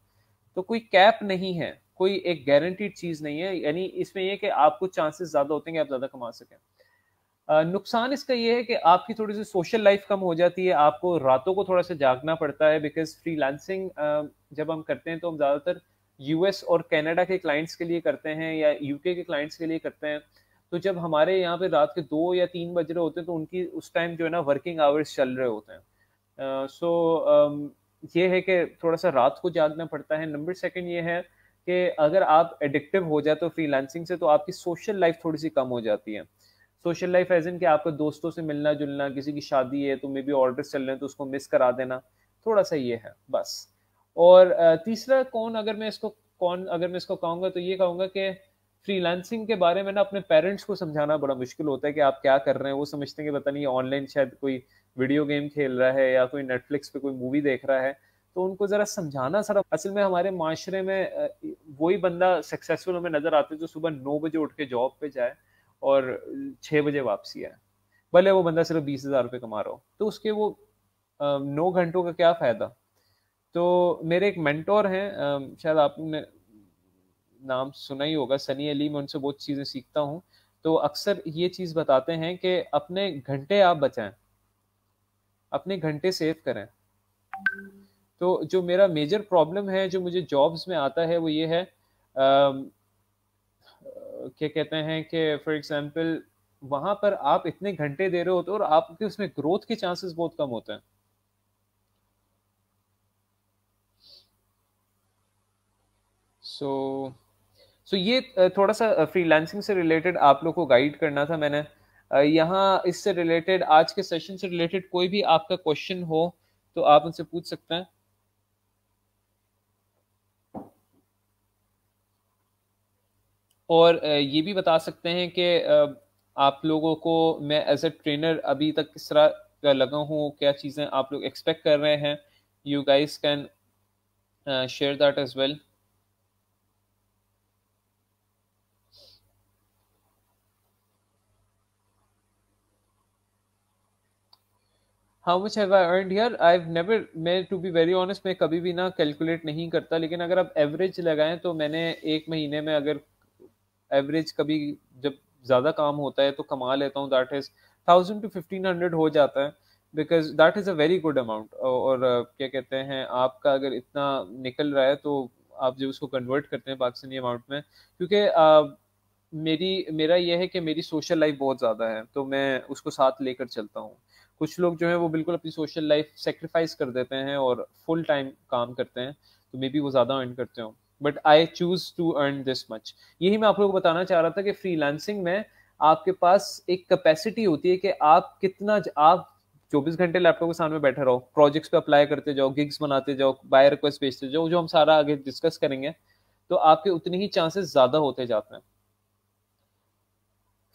तो कोई कैप नहीं है कोई एक गारंटीड चीज़ नहीं है यानी इसमें यह कि आपको चांसेस ज़्यादा होते हैं कि आप ज़्यादा कमा सकें नुकसान इसका ये है कि आपकी थोड़ी सी सोशल लाइफ कम हो जाती है आपको रातों को थोड़ा सा जागना पड़ता है बिकॉज फ्रीलांसिंग जब हम करते हैं तो हम ज़्यादातर यूएस और कनाडा के क्लाइंट्स के लिए करते हैं या यूके के क्लाइंट्स के लिए करते हैं तो जब हमारे यहाँ पे रात के दो या तीन बज रहे होते हैं तो उनकी उस टाइम जो है ना वर्किंग आवर्स चल रहे होते हैं सो uh, so, um, ये है कि थोड़ा सा रात को जागना पड़ता है नंबर सेकेंड ये है कि अगर आप एडिक्टिव हो जाते हो फ्रीलांसिंग से तो आपकी सोशल लाइफ थोड़ी सी कम हो जाती है सोशल लाइफ एज इन के आपका दोस्तों से मिलना जुलना किसी की शादी है तो मे बी ऑर्डर्स चल रहे हैं तो उसको मिस करा देना थोड़ा सा ये है बस और तीसरा कौन अगर मैं इसको कौन अगर मैं इसको कहूँगा तो ये कहूँगा कि फ्रीलांसिंग के बारे में ना अपने पेरेंट्स को समझाना बड़ा मुश्किल होता है कि आप क्या कर रहे हैं वो समझते हैं कि पता नहीं ऑनलाइन शायद कोई वीडियो गेम खेल रहा है या कोई नेटफ्लिक्स पे कोई मूवी देख रहा है तो उनको ज़रा समझाना सर असल में हमारे माशरे में वही बंदा सक्सेसफुल हमें नज़र आता है जो सुबह नौ बजे उठ के जॉब पे जाए और छः बजे वापसी है भले वो बंदा सिर्फ बीस हज़ार रुपये कमा रहा हो तो उसके वो नौ घंटों का क्या फ़ायदा तो मेरे एक मेंटोर हैं शायद आपने नाम सुना ही होगा सनी अली मैं उनसे बहुत चीज़ें सीखता हूँ तो अक्सर ये चीज़ बताते हैं कि अपने घंटे आप बचाएं अपने घंटे सेव करें तो जो मेरा मेजर प्रॉब्लम है जो मुझे जॉब्स में आता है वो ये है क्या कहते हैं कि फॉर एग्जांपल वहां पर आप इतने घंटे दे रहे होते हो और आपके उसमें ग्रोथ के चांसेस बहुत कम होते हैं सो so, सो so ये थोड़ा सा फ्रीलांसिंग से रिलेटेड आप लोग को गाइड करना था मैंने यहाँ इससे रिलेटेड आज के सेशन से रिलेटेड कोई भी आपका क्वेश्चन हो तो आप उनसे पूछ सकते हैं और ये भी बता सकते हैं कि आप लोगों को मैं एज ए ट्रेनर अभी तक किस तरह का लगा हूँ क्या चीज़ें आप लोग एक्सपेक्ट कर रहे हैं you guys can share that as well how much have I earn here I have never मैं टू बी वेरी ऑनेस्ट मैं कभी भी ना कैलकुलेट नहीं करता लेकिन अगर आप एवरेज लगाएं तो मैंने एक महीने में अगर एवरेज कभी जब ज़्यादा काम होता है तो कमा लेता हूँ that is thousand to fifteen hundred हो जाता है because that is a very good amount और क्या कहते हैं आपका अगर इतना निकल रहा है तो आप जब उसको कन्वर्ट करते हैं पाकिस्तानी अमाउंट में क्योंकि मेरी मेरा यह है कि मेरी सोशल लाइफ बहुत ज़्यादा है तो मैं उसको साथ लेकर चलता हूँ कुछ लोग जो है वो बिल्कुल अपनी सोशल लाइफ सेक्रीफाइस कर देते हैं और फुल टाइम काम करते हैं तो मे बी वो ज़्यादा अर्न करते हों but I choose to earn this much यही मैं आप लोगों को बताना चाह रहा था कि फ्रीलांसिंग में आपके पास एक कैपेसिटी होती है कि आप कितना आप चौबीस घंटे लैपटॉप के सामने बैठे रहो प्रोजेक्ट्स पे अप्लाई करते जाओ गिग्स बनाते जाओ बाय रिक्वेस्ट भेजते जाओ जो हम सारा आगे डिस्कस करेंगे तो आपके उतने ही चांसेस ज़्यादा होते जाते हैं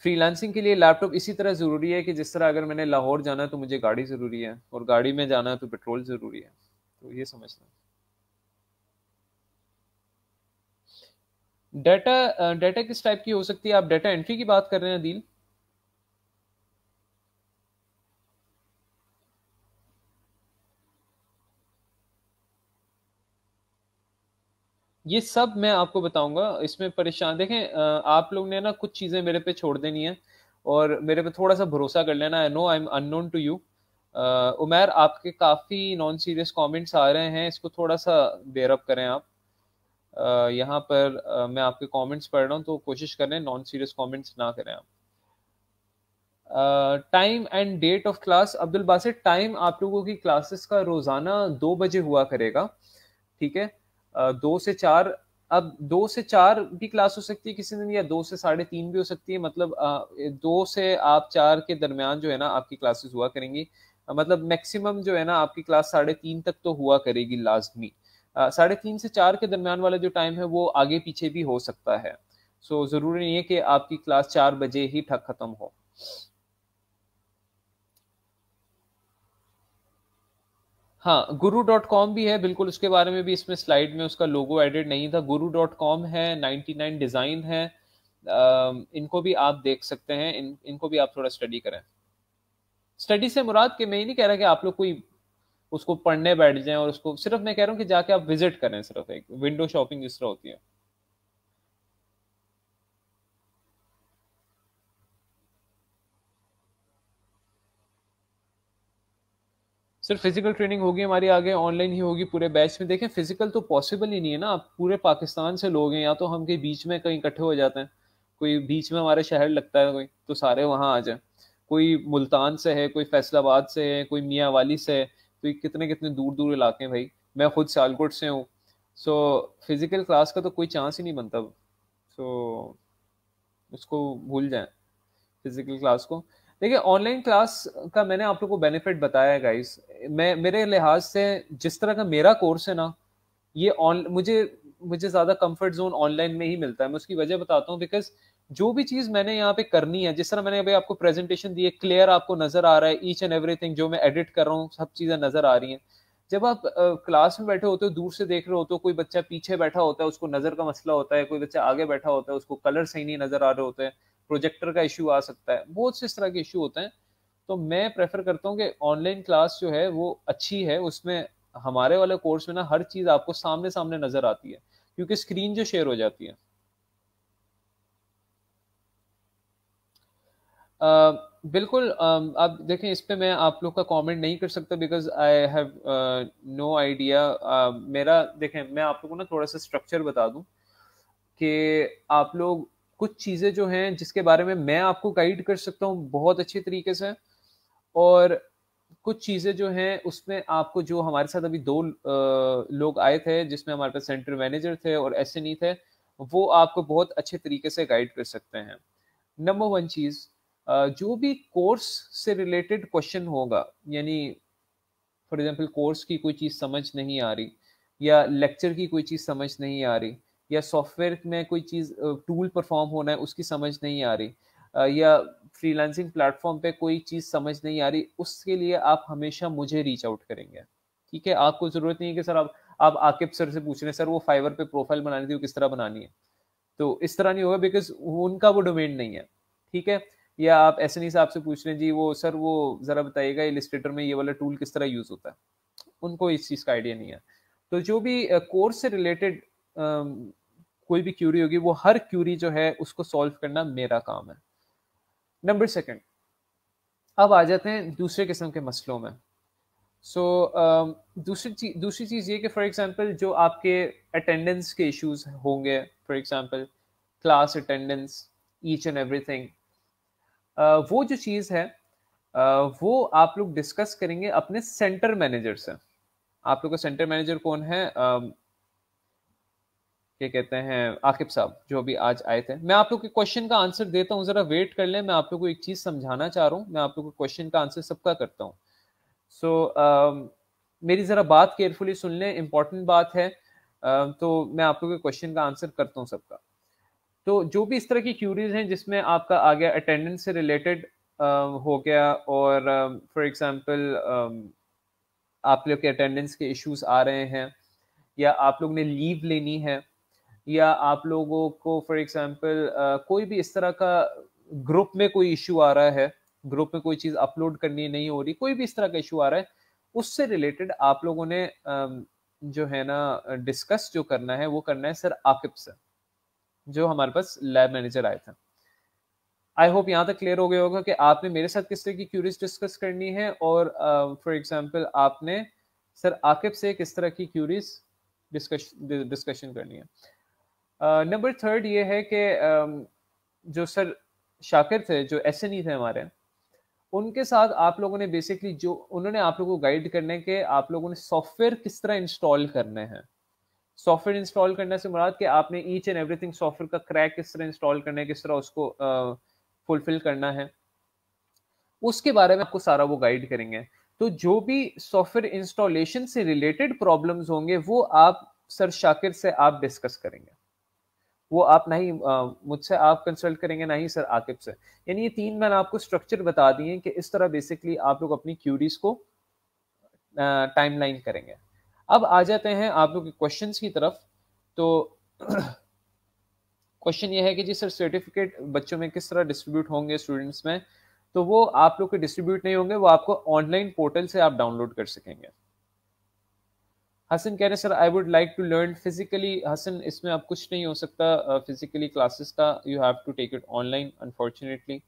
फ्रीलांसिंग के लिए लैपटॉप इसी तरह ज़रूरी है कि जिस तरह अगर मैंने लाहौर जाना है तो मुझे गाड़ी ज़रूरी है और गाड़ी में जाना है तो पेट्रोल ज़रूरी है तो ये समझना है डाटा डाटा uh, किस टाइप की हो सकती है आप डाटा एंट्री की बात कर रहे हैं दिल ये सब मैं आपको बताऊंगा इसमें परेशान देखें uh, आप लोग ने ना कुछ चीज़ें मेरे पे छोड़ देनी है और मेरे पे थोड़ा सा भरोसा कर लेना I know I am unknown to you Umair आपके काफ़ी नॉन सीरियस कमेंट्स आ रहे हैं इसको थोड़ा सा बेयरअप करें आप यहाँ पर मैं आपके कमेंट्स पढ़ रहा हूँ तो कोशिश करें नॉन सीरियस कमेंट्स ना करें आप time and date of class Abdul Basit time आप लोगों की क्लासेस का रोजाना दो बजे हुआ करेगा ठीक है दो से चार अब दो से चार भी क्लास हो सकती है किसी दिन या दो से साढ़े तीन भी हो सकती है मतलब दो से आप चार के दरमियान जो है ना आपकी क्लासेस हुआ करेंगी मतलब मैक्सिमम जो है ना आपकी क्लास साढ़े तीन तक तो हुआ करेगी लाजमी साढ़े तीन से चार के दरमियान वाला जो टाइम है वो आगे पीछे भी हो सकता है सो so, ज़रूरी नहीं है कि आपकी क्लास चार बजे ही ठक खत्म हो हाँ गुरु डॉट कॉम भी है बिल्कुल उसके बारे में भी इसमें स्लाइड में उसका लोगो एडिट नहीं था गुरु डॉट कॉम है नाइनटी नाइन डिज़ाइन है इनको भी आप देख सकते हैं इन इनको भी आप थोड़ा स्टडी करें स्टडी से मुराद के मैं ही नहीं कह रहा कि आप लोग कोई उसको पढ़ने बैठ जाएं और उसको सिर्फ मैं कह रहा हूँ कि जाके आप विजिट करें सिर्फ एक विंडो शॉपिंग जिस तरह होती है सिर्फ फिजिकल ट्रेनिंग होगी हमारी आगे ऑनलाइन ही होगी पूरे बैच में देखें फिजिकल तो पॉसिबल ही नहीं है ना आप पूरे पाकिस्तान से लोग हैं या तो हम के बीच में कहीं इकट्ठे हो जाते हैं कोई बीच में हमारा शहर लगता है कोई तो सारे वहाँ आ जाए कोई मुल्तान से है कोई फैसलाबाद से है कोई मियाँ वाली से है तो ये कितने कितने दूर दूर इलाके हैं भाई मैं खुद सियालकोट से हूँ सो फिज़िकल क्लास का तो कोई चांस ही नहीं बनता सो so, उसको भूल जाए फिज़िकल क्लास को देखिए ऑनलाइन क्लास का मैंने आप लोग को बेनिफिट बताया है गाइस मैं मेरे लिहाज से जिस तरह का मेरा कोर्स है ना ये ऑन मुझे मुझे ज़्यादा कंफर्ट जोन ऑनलाइन में ही मिलता है मैं उसकी वजह बताता हूँ बिकॉज जो भी चीज मैंने यहाँ पे करनी है जिस तरह मैंने अभी आपको प्रेजेंटेशन दी है क्लियर आपको नजर आ रहा है ईच एंड एवरीथिंग जो मैं एडिट कर रहा हूँ सब चीजें नजर आ रही हैं जब आप क्लास में बैठे होते हो दूर से देख रहे होते हो कोई बच्चा पीछे बैठा होता है उसको नजर का मसला होता है कोई बच्चा आगे बैठा होता है उसको कलर सही नहीं नजर आ रहे होते हैं प्रोजेक्टर का इशू आ सकता है बहुत से इस तरह के इशू होते हैं तो मैं प्रेफर करता हूँ कि ऑनलाइन क्लास जो है वो अच्छी है उसमें हमारे वाले कोर्स में ना हर चीज आपको सामने सामने नजर आती है क्योंकि स्क्रीन जो शेयर हो जाती है बिल्कुल आप देखें इस पे मैं आप लोग का कमेंट नहीं कर सकता because I have no idea मेरा देखें मैं आप लोग को ना थोड़ा सा स्ट्रक्चर बता दूं कि आप लोग कुछ चीज़ें जो हैं जिसके बारे में मैं आपको गाइड कर सकता हूँ बहुत अच्छे तरीके से और कुछ चीज़ें जो हैं उसमें आपको जो हमारे साथ अभी दो लोग आए थे जिसमें हमारे पास सेंटर मैनेजर थे और एस e थे वो आपको बहुत अच्छे तरीके से गाइड कर सकते हैं नंबर वन चीज़ जो भी कोर्स से रिलेटेड क्वेश्चन होगा यानी फॉर एग्जांपल कोर्स की कोई चीज़ समझ नहीं आ रही या लेक्चर की कोई चीज़ समझ नहीं आ रही या सॉफ्टवेयर में कोई चीज़ टूल परफॉर्म होना है उसकी समझ नहीं आ रही या फ्रीलांसिंग प्लेटफॉर्म पे कोई चीज़ समझ नहीं आ रही उसके लिए आप हमेशा मुझे रीच आउट करेंगे ठीक है आपको ज़रूरत नहीं है कि सर आप आप आकिब सर से पूछ रहे हैं सर वो फाइवर पे प्रोफाइल बनानी थी वो किस तरह बनानी है तो इस तरह नहीं होगा बिकॉज उनका वो डोमेन नहीं है ठीक है या आप एस एन साहब से पूछ रहे हैं जी वो सर वो ज़रा बताइएगा इलिस्ट्रेटर में ये वाला टूल किस तरह यूज़ होता है उनको इस चीज़ का आइडिया नहीं है तो जो भी कोर्स से रिलेटेड कोई भी क्यूरी होगी वो हर क्यूरी जो है उसको सॉल्व करना मेरा काम है नंबर सेकंड अब आ जाते हैं दूसरे किस्म के मसलों में सो so, uh, दूसरी चीज दूसरी चीज़ ये कि फॉर एग्जांपल जो आपके अटेंडेंस के इश्यूज होंगे for example class attendance each and everything वो जो चीज़ है वो आप लोग डिस्कस करेंगे अपने सेंटर मैनेजर से आप लोग का सेंटर मैनेजर कौन है क्या कहते हैं आकिब साहब जो अभी आज आए थे मैं आप लोग के क्वेश्चन का आंसर देता हूँ ज़रा वेट कर लें मैं आप लोग को एक चीज़ समझाना चाह रहा हूँ मैं आप लोग को क्वेश्चन का आंसर सबका करता हूँ सो so, uh, मेरी ज़रा बात केयरफुली सुन लें इम्पोर्टेंट बात है uh, तो मैं आप लोग के क्वेश्चन का आंसर करता हूँ सबका तो जो भी इस तरह की क्यूरीज हैं जिसमें आपका आ गया अटेंडेंस से रिलेटेड हो गया और फॉर एग्जांपल आप लोग के अटेंडेंस के इश्यूज आ रहे हैं या आप लोग ने लीव लेनी है या आप लोगों को फॉर एग्जांपल कोई भी इस तरह का ग्रुप में कोई इशू आ रहा है ग्रुप में कोई चीज़ अपलोड करनी नहीं हो रही कोई भी इस तरह का इशू आ रहा है उससे रिलेटेड आप लोगों ने जो है ना डिस्कस जो करना है वो करना है सर आकिब सर जो हमारे पास लैब मैनेजर आए थे आई होप यहाँ तक क्लियर हो गया होगा कि आपने मेरे साथ किस तरह की क्यूरीज डिस्कस करनी है और फॉर uh, एग्जाम्पल आपने सर आकिब से किस तरह की क्यूरीज डिस्कशन करनी है नंबर uh, थर्ड ये है कि uh, जो सर शाकिर थे जो एस e थे हमारे उनके साथ आप लोगों ने बेसिकली जो उन्होंने आप लोगों को गाइड करने के आप लोगों ने सॉफ्टवेयर किस तरह इंस्टॉल करने हैं सॉफ्टवेयर इंस्टॉल करने से मुराद कि आपने ईच एंड एवरीथिंग सॉफ्टवेयर का क्रैक किस तरह इंस्टॉल करना है किस तरह उसको फुलफिल करना है उसके बारे में आपको सारा वो गाइड करेंगे तो जो भी सॉफ्टवेयर इंस्टॉलेशन से रिलेटेड प्रॉब्लम्स होंगे वो आप सर शाकिर से आप डिस्कस करेंगे वो आप ना ही मुझसे आप कंसल्ट करेंगे ना ही सर आकिब से यानी ये तीन मैंने आपको स्ट्रक्चर बता दिए कि इस तरह बेसिकली आप लोग अपनी क्यूरीज को टाइमलाइन करेंगे अब आ जाते हैं आप लोग के क्वेश्चन की तरफ तो क्वेश्चन [clears throat] ये है कि जी सर सर्टिफिकेट बच्चों में किस तरह डिस्ट्रीब्यूट होंगे स्टूडेंट्स में तो वो आप लोग के डिस्ट्रीब्यूट नहीं होंगे वो आपको ऑनलाइन पोर्टल से आप डाउनलोड कर सकेंगे हसन कह रहे sir I would like to learn physically Hasan इसमें अब कुछ नहीं हो सकता फिजिकली क्लासेस का you have to take it online unfortunately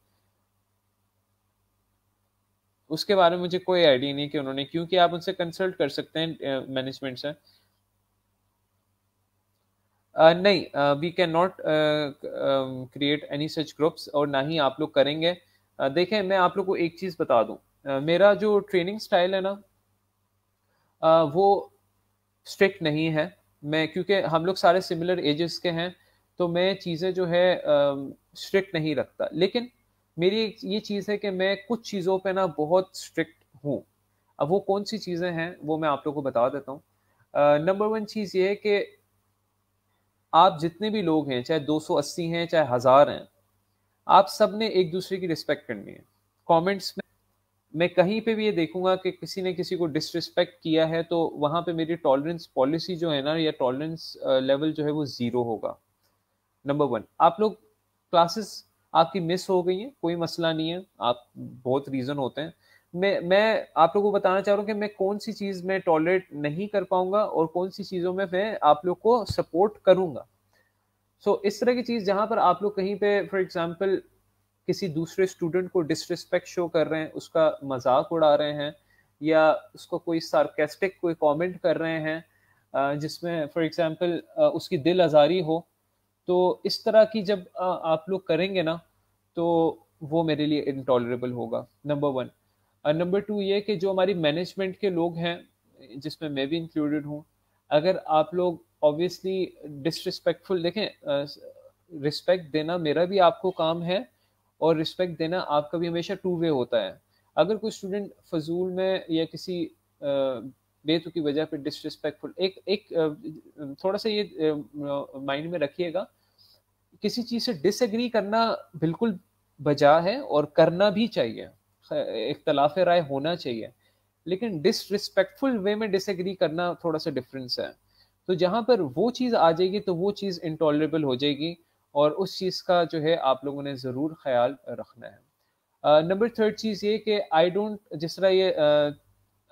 उसके बारे में मुझे कोई आइडिया नहीं कि उन्होंने क्योंकि आप उनसे कंसल्ट कर सकते हैं मैनेजमेंट से नहीं we can not create any such groups और ना ही आप लोग करेंगे uh, देखें मैं आप लोग को एक चीज़ बता दूं uh, मेरा जो ट्रेनिंग स्टाइल है ना uh, वो स्ट्रिक्ट नहीं है मैं क्योंकि हम लोग सारे सिमिलर एजेस के हैं तो मैं चीज़ें जो है स्ट्रिक्ट नहीं रखता लेकिन मेरी ये चीज़ है कि मैं कुछ चीज़ों पे ना बहुत स्ट्रिक्ट हूँ अब वो कौन सी चीज़ें हैं वो मैं आप लोग को बता देता हूँ नंबर वन चीज़ ये है कि आप जितने भी लोग हैं चाहे 280 हैं चाहे हज़ार हैं आप सब ने एक दूसरे की रिस्पेक्ट करनी है कमेंट्स में मैं कहीं पे भी ये देखूंगा कि किसी ने किसी को डिसरिस्पेक्ट किया है तो वहाँ पे मेरी टॉलरेंस पॉलिसी जो है ना या टॉलरेंस लेवल जो है वो ज़ीरो होगा नंबर वन आप लोग क्लासेस आपकी मिस हो गई है कोई मसला नहीं है आप बहुत रीज़न होते हैं मैं मैं आप लोगों को बताना चाह रहा हूँ कि मैं कौन सी चीज़ में टॉलरेट नहीं कर पाऊंगा और कौन सी चीज़ों में मैं आप लोग को सपोर्ट करूँगा सो so, इस तरह की चीज़ जहाँ पर आप लोग कहीं पे फॉर एग्ज़ाम्पल किसी दूसरे स्टूडेंट को डिसरिस्पेक्ट शो कर रहे हैं उसका मजाक उड़ा रहे हैं या उसको कोई सार्केस्टिक कोई कमेंट कर रहे हैं जिसमें फॉर एग्जांपल उसकी दिल आज़ारी हो तो इस तरह की जब आप लोग करेंगे ना तो वो मेरे लिए इनटॉलरेबल होगा नंबर वन नंबर टू ये कि जो हमारी मैनेजमेंट के लोग हैं जिसमें मैं भी इंक्लूडेड हूँ अगर आप लोग ऑब्वियसली डिसरिस्पेक्टफुल देखें रिस्पेक्ट देना मेरा भी आपको काम है और रिस्पेक्ट देना आपका भी हमेशा टू वे होता है अगर कोई स्टूडेंट फजूल में या किसी बेतु की वजह पर डिसरिस्पेक्टफुल एक एक थोड़ा सा ये माइंड में रखिएगा किसी चीज़ से डिसएग्री करना बिल्कुल बजा है और करना भी चाहिए इख्तलाफ राय होना चाहिए लेकिन डिसरिस्पेक्टफुल वे में डिसएग्री करना थोड़ा सा डिफरेंस है तो जहाँ पर वो चीज़ आ जाएगी तो वो चीज़ इंटॉलरेबल हो जाएगी और उस चीज़ का जो है आप लोगों ने ज़रूर ख्याल रखना है नंबर थर्ड चीज़ ये कि आई डोंट जिस तरह ये uh,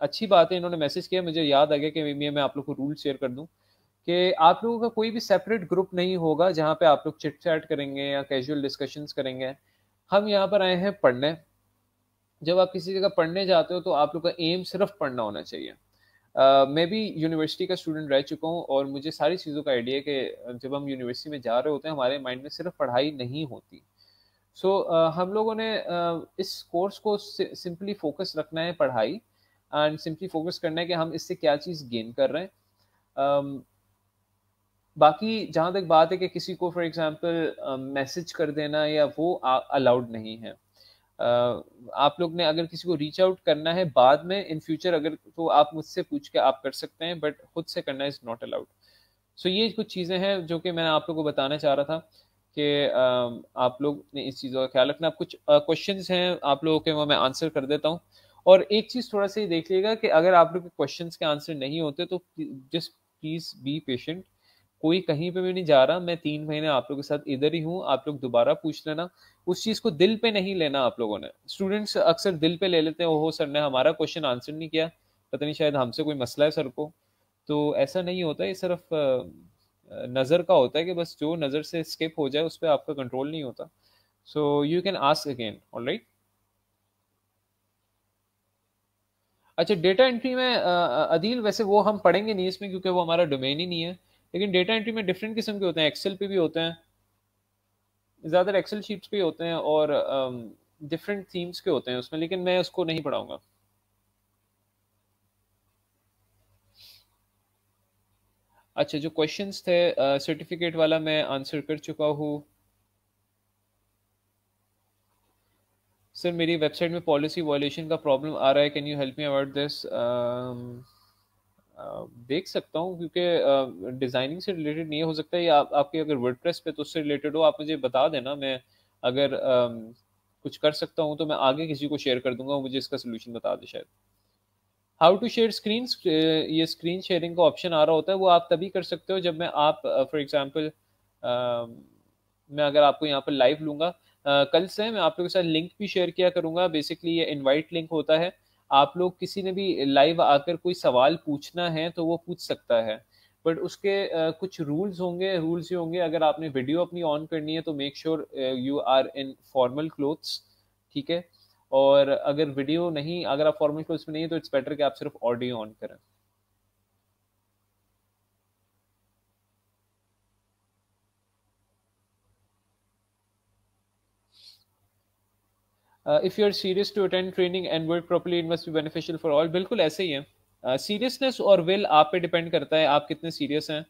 अच्छी बात है इन्होंने मैसेज किया मुझे याद आ गया कि मैं मैं आप लोग को रूल शेयर कर दूँ कि आप लोगों का कोई भी सेपरेट ग्रुप नहीं होगा जहाँ पे आप लोग चिट चैट करेंगे या कैजुअल डिस्कशंस करेंगे हम यहाँ पर आए हैं पढ़ने जब आप किसी जगह पढ़ने जाते हो तो आप लोग का एम सिर्फ पढ़ना होना चाहिए Uh, मैं भी यूनिवर्सिटी का स्टूडेंट रह चुका हूँ और मुझे सारी चीज़ों का आइडिया है कि जब हम यूनिवर्सिटी में जा रहे होते हैं हमारे माइंड में सिर्फ पढ़ाई नहीं होती सो so, uh, हम लोगों ने uh, इस कोर्स को सिंपली फोकस रखना है पढ़ाई एंड सिंपली फोकस करना है कि हम इससे क्या चीज़ गेन कर रहे हैं बाकी जहाँ तक बात है कि किसी को फॉर एग्जांपल मैसेज कर देना या वो अलाउड नहीं है uh, आप लोग ने अगर किसी को रीच आउट करना है बाद में इन फ्यूचर अगर तो आप मुझसे पूछ के आप कर सकते हैं बट खुद से करना इज़ नॉट अलाउड सो ये कुछ चीज़ें हैं जो कि मैं आप लोग को बताना चाह रहा था कि uh, आप लोग ने इस चीज़ों का ख्याल रखना कुछ क्वेश्चन uh, हैं आप लोगों के वो मैं आंसर कर देता हूँ और एक चीज़ थोड़ा सा ये देख लीजिएगा कि अगर आप लोग के क्वेश्चन के आंसर नहीं होते तो जस्ट प्लीज़ बी पेशेंट कोई कहीं पे भी नहीं जा रहा मैं तीन महीने आप लोगों के साथ इधर ही हूँ आप लोग दोबारा पूछ लेना उस चीज़ को दिल पे नहीं लेना आप लोगों ने स्टूडेंट्स अक्सर दिल पे ले लेते हैं ओहो सर ने हमारा क्वेश्चन आंसर नहीं किया पता नहीं शायद हमसे कोई मसला है सर को तो ऐसा नहीं होता ये सिर्फ नज़र का होता है कि बस जो नज़र से स्किप हो जाए उस पर आपका कंट्रोल नहीं होता so you can ask again all right अच्छा डेटा एंट्री में अदील वैसे वो हम पढ़ेंगे नहीं इसमें क्योंकि वो हमारा डोमेन ही नहीं है लेकिन डेटा एंट्री में डिफरेंट किस्म के होते हैं एक्सेल पे भी होते हैं ज़्यादातर एक्सेल शीट्स पे होते हैं और डिफरेंट um, थीम्स के होते हैं उसमें लेकिन मैं उसको नहीं पढ़ाऊंगा अच्छा जो क्वेश्चंस थे सर्टिफिकेट uh, वाला मैं आंसर कर चुका हूँ सर मेरी वेबसाइट में पॉलिसी वायलेशन का प्रॉब्लम आ रहा है can you help me about this देख सकता हूँ क्योंकि डिज़ाइनिंग से रिलेटेड नहीं हो सकता है आप, आपके अगर वर्ड पे तो उससे रिलेटेड हो आप मुझे बता देना मैं अगर आ, कुछ कर सकता हूँ तो मैं आगे किसी को शेयर कर दूंगा मुझे इसका सोल्यूशन बता दे शायद हाउ टू शेयर स्क्रीन ये स्क्रीन शेयरिंग का ऑप्शन आ रहा होता है वो आप तभी कर सकते हो जब मैं आप फॉर एग्जाम्पल मैं अगर आपको यहाँ पर लाइव लूँगा कल से मैं आप लोगों के साथ लिंक भी शेयर किया करूँगा बेसिकली ये इनवाइट लिंक होता है आप लोग किसी ने भी लाइव आकर कोई सवाल पूछना है तो वो पूछ सकता है बट उसके कुछ रूल्स होंगे रूल्स ये होंगे अगर आपने वीडियो अपनी ऑन करनी है तो make sure you are in formal clothes ठीक है और अगर वीडियो नहीं अगर आप फॉर्मल क्लोथ्स में नहीं है तो इट्स बेटर कि आप सिर्फ ऑडियो ऑन करें if you are serious to attend training and work properly it must be beneficial for all बिल्कुल ऐसे ही है सीरियसनेस uh, और विल आप पे डिपेंड करता है आप कितने सीरियस हैं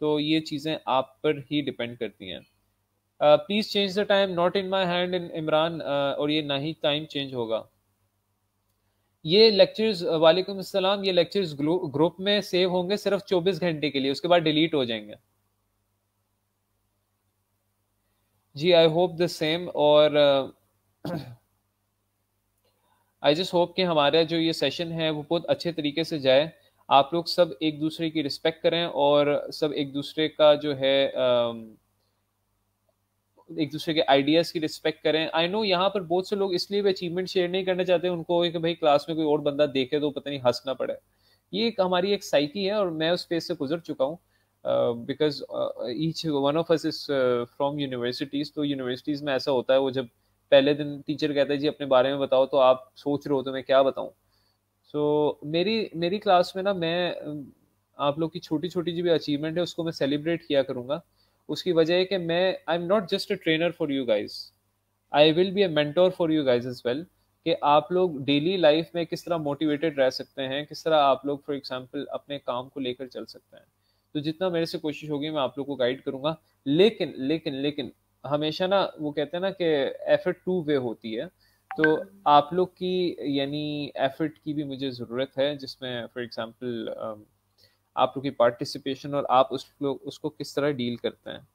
तो ये चीज़ें आप पर ही डिपेंड करती हैं please change the time not in my hand इन इमरान और ये ना ही टाइम चेंज होगा ये लेक्चर्स uh, वालेकुम अस्सलाम ये लेक्चर्स ग्रुप में सेव होंगे सिर्फ 24 घंटे के लिए उसके बाद डिलीट हो जाएंगे जी आई होप द सेम और uh, [clears throat] आई जस्ट होप कि हमारा जो ये सेशन है वो बहुत अच्छे तरीके से जाए आप लोग सब एक दूसरे की रिस्पेक्ट करें और सब एक दूसरे का जो है एक दूसरे के आइडियाज़ की रिस्पेक्ट करें आई नो यहाँ पर बहुत से लोग इसलिए भी अचीवमेंट शेयर नहीं करना चाहते उनको कि भाई क्लास में कोई और बंदा देखे तो पता नहीं हंसना पड़े ये एक हमारी एक साइकी है और मैं उस स्पेस से गुजर चुका हूँ because each one of us is from universities तो यूनिवर्सिटीज़ में ऐसा होता है वो जब पहले दिन टीचर कहता है जी अपने बारे में बताओ तो आप सोच रहे हो तो मैं क्या बताऊं सो so, मेरी मेरी क्लास में ना मैं आप लोग की छोटी छोटी जो भी अचीवमेंट है उसको मैं सेलिब्रेट किया करूंगा उसकी वजह है कि मैं I am not just a trainer for you guys I will be a mentor for you guys as well कि आप लोग डेली लाइफ में किस तरह मोटिवेटेड रह सकते हैं किस तरह आप लोग फॉर एग्जाम्पल अपने काम को लेकर चल सकते हैं तो जितना मेरे से कोशिश होगी मैं आप लोग को गाइड करूंगा लेकिन लेकिन लेकिन हमेशा ना वो कहते हैं ना कि एफर्ट टू वे होती है तो हम्म। आप लोग की यानी एफर्ट की भी मुझे ज़रूरत है जिसमें फॉर एग्जांपल आप लोग की पार्टिसिपेशन और आप उस लोग उसको किस तरह डील करते हैं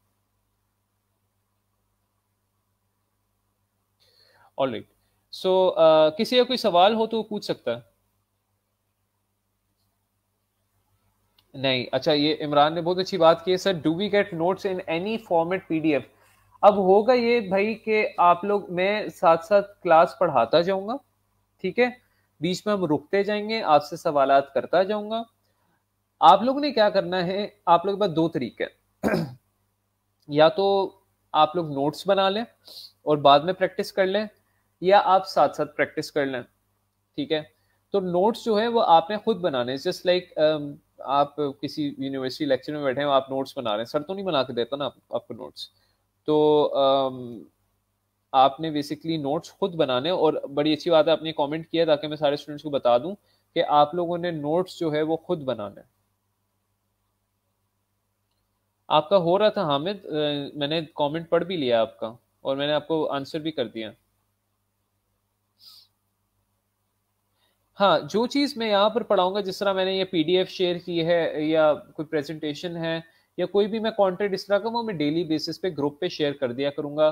ऑल राइट सो किसी का कोई सवाल हो तो वो पूछ सकता है नहीं अच्छा ये इमरान ने बहुत अच्छी बात की है sir do we get notes in any format PDF अब होगा ये भाई कि आप लोग मैं साथ साथ क्लास पढ़ाता जाऊंगा ठीक है बीच में हम रुकते जाएंगे आपसे सवाल करता जाऊंगा आप लोग ने क्या करना है आप लोग के पास दो तरीके [clears throat] या तो आप लोग नोट्स बना लें और बाद में प्रैक्टिस कर लें या आप साथ साथ प्रैक्टिस कर लें ठीक है तो नोट्स जो है वो आपने खुद बनाने जस्ट लाइक like, आप किसी यूनिवर्सिटी लेक्चर में बैठे हैं आप नोट्स बना रहे हैं सर तो नहीं बना के देता ना आप, आपको नोट्स तो आपने बेसिकली नोट्स खुद बनाने और बड़ी अच्छी बात है आपने कमेंट किया ताकि मैं सारे स्टूडेंट्स को बता दूं कि आप लोगों ने नोट्स जो है वो खुद बनाने आपका हो रहा था हामिद मैंने कमेंट पढ़ भी लिया आपका और मैंने आपको आंसर भी कर दिया हाँ जो चीज़ मैं यहाँ पर पढ़ाऊंगा जिस तरह मैंने ये पीडीएफ शेयर की है या कोई प्रेजेंटेशन है या कोई भी मैं कॉन्टेंट इस तरह का वो मैं डेली बेसिस पे ग्रुप पे शेयर कर दिया करूंगा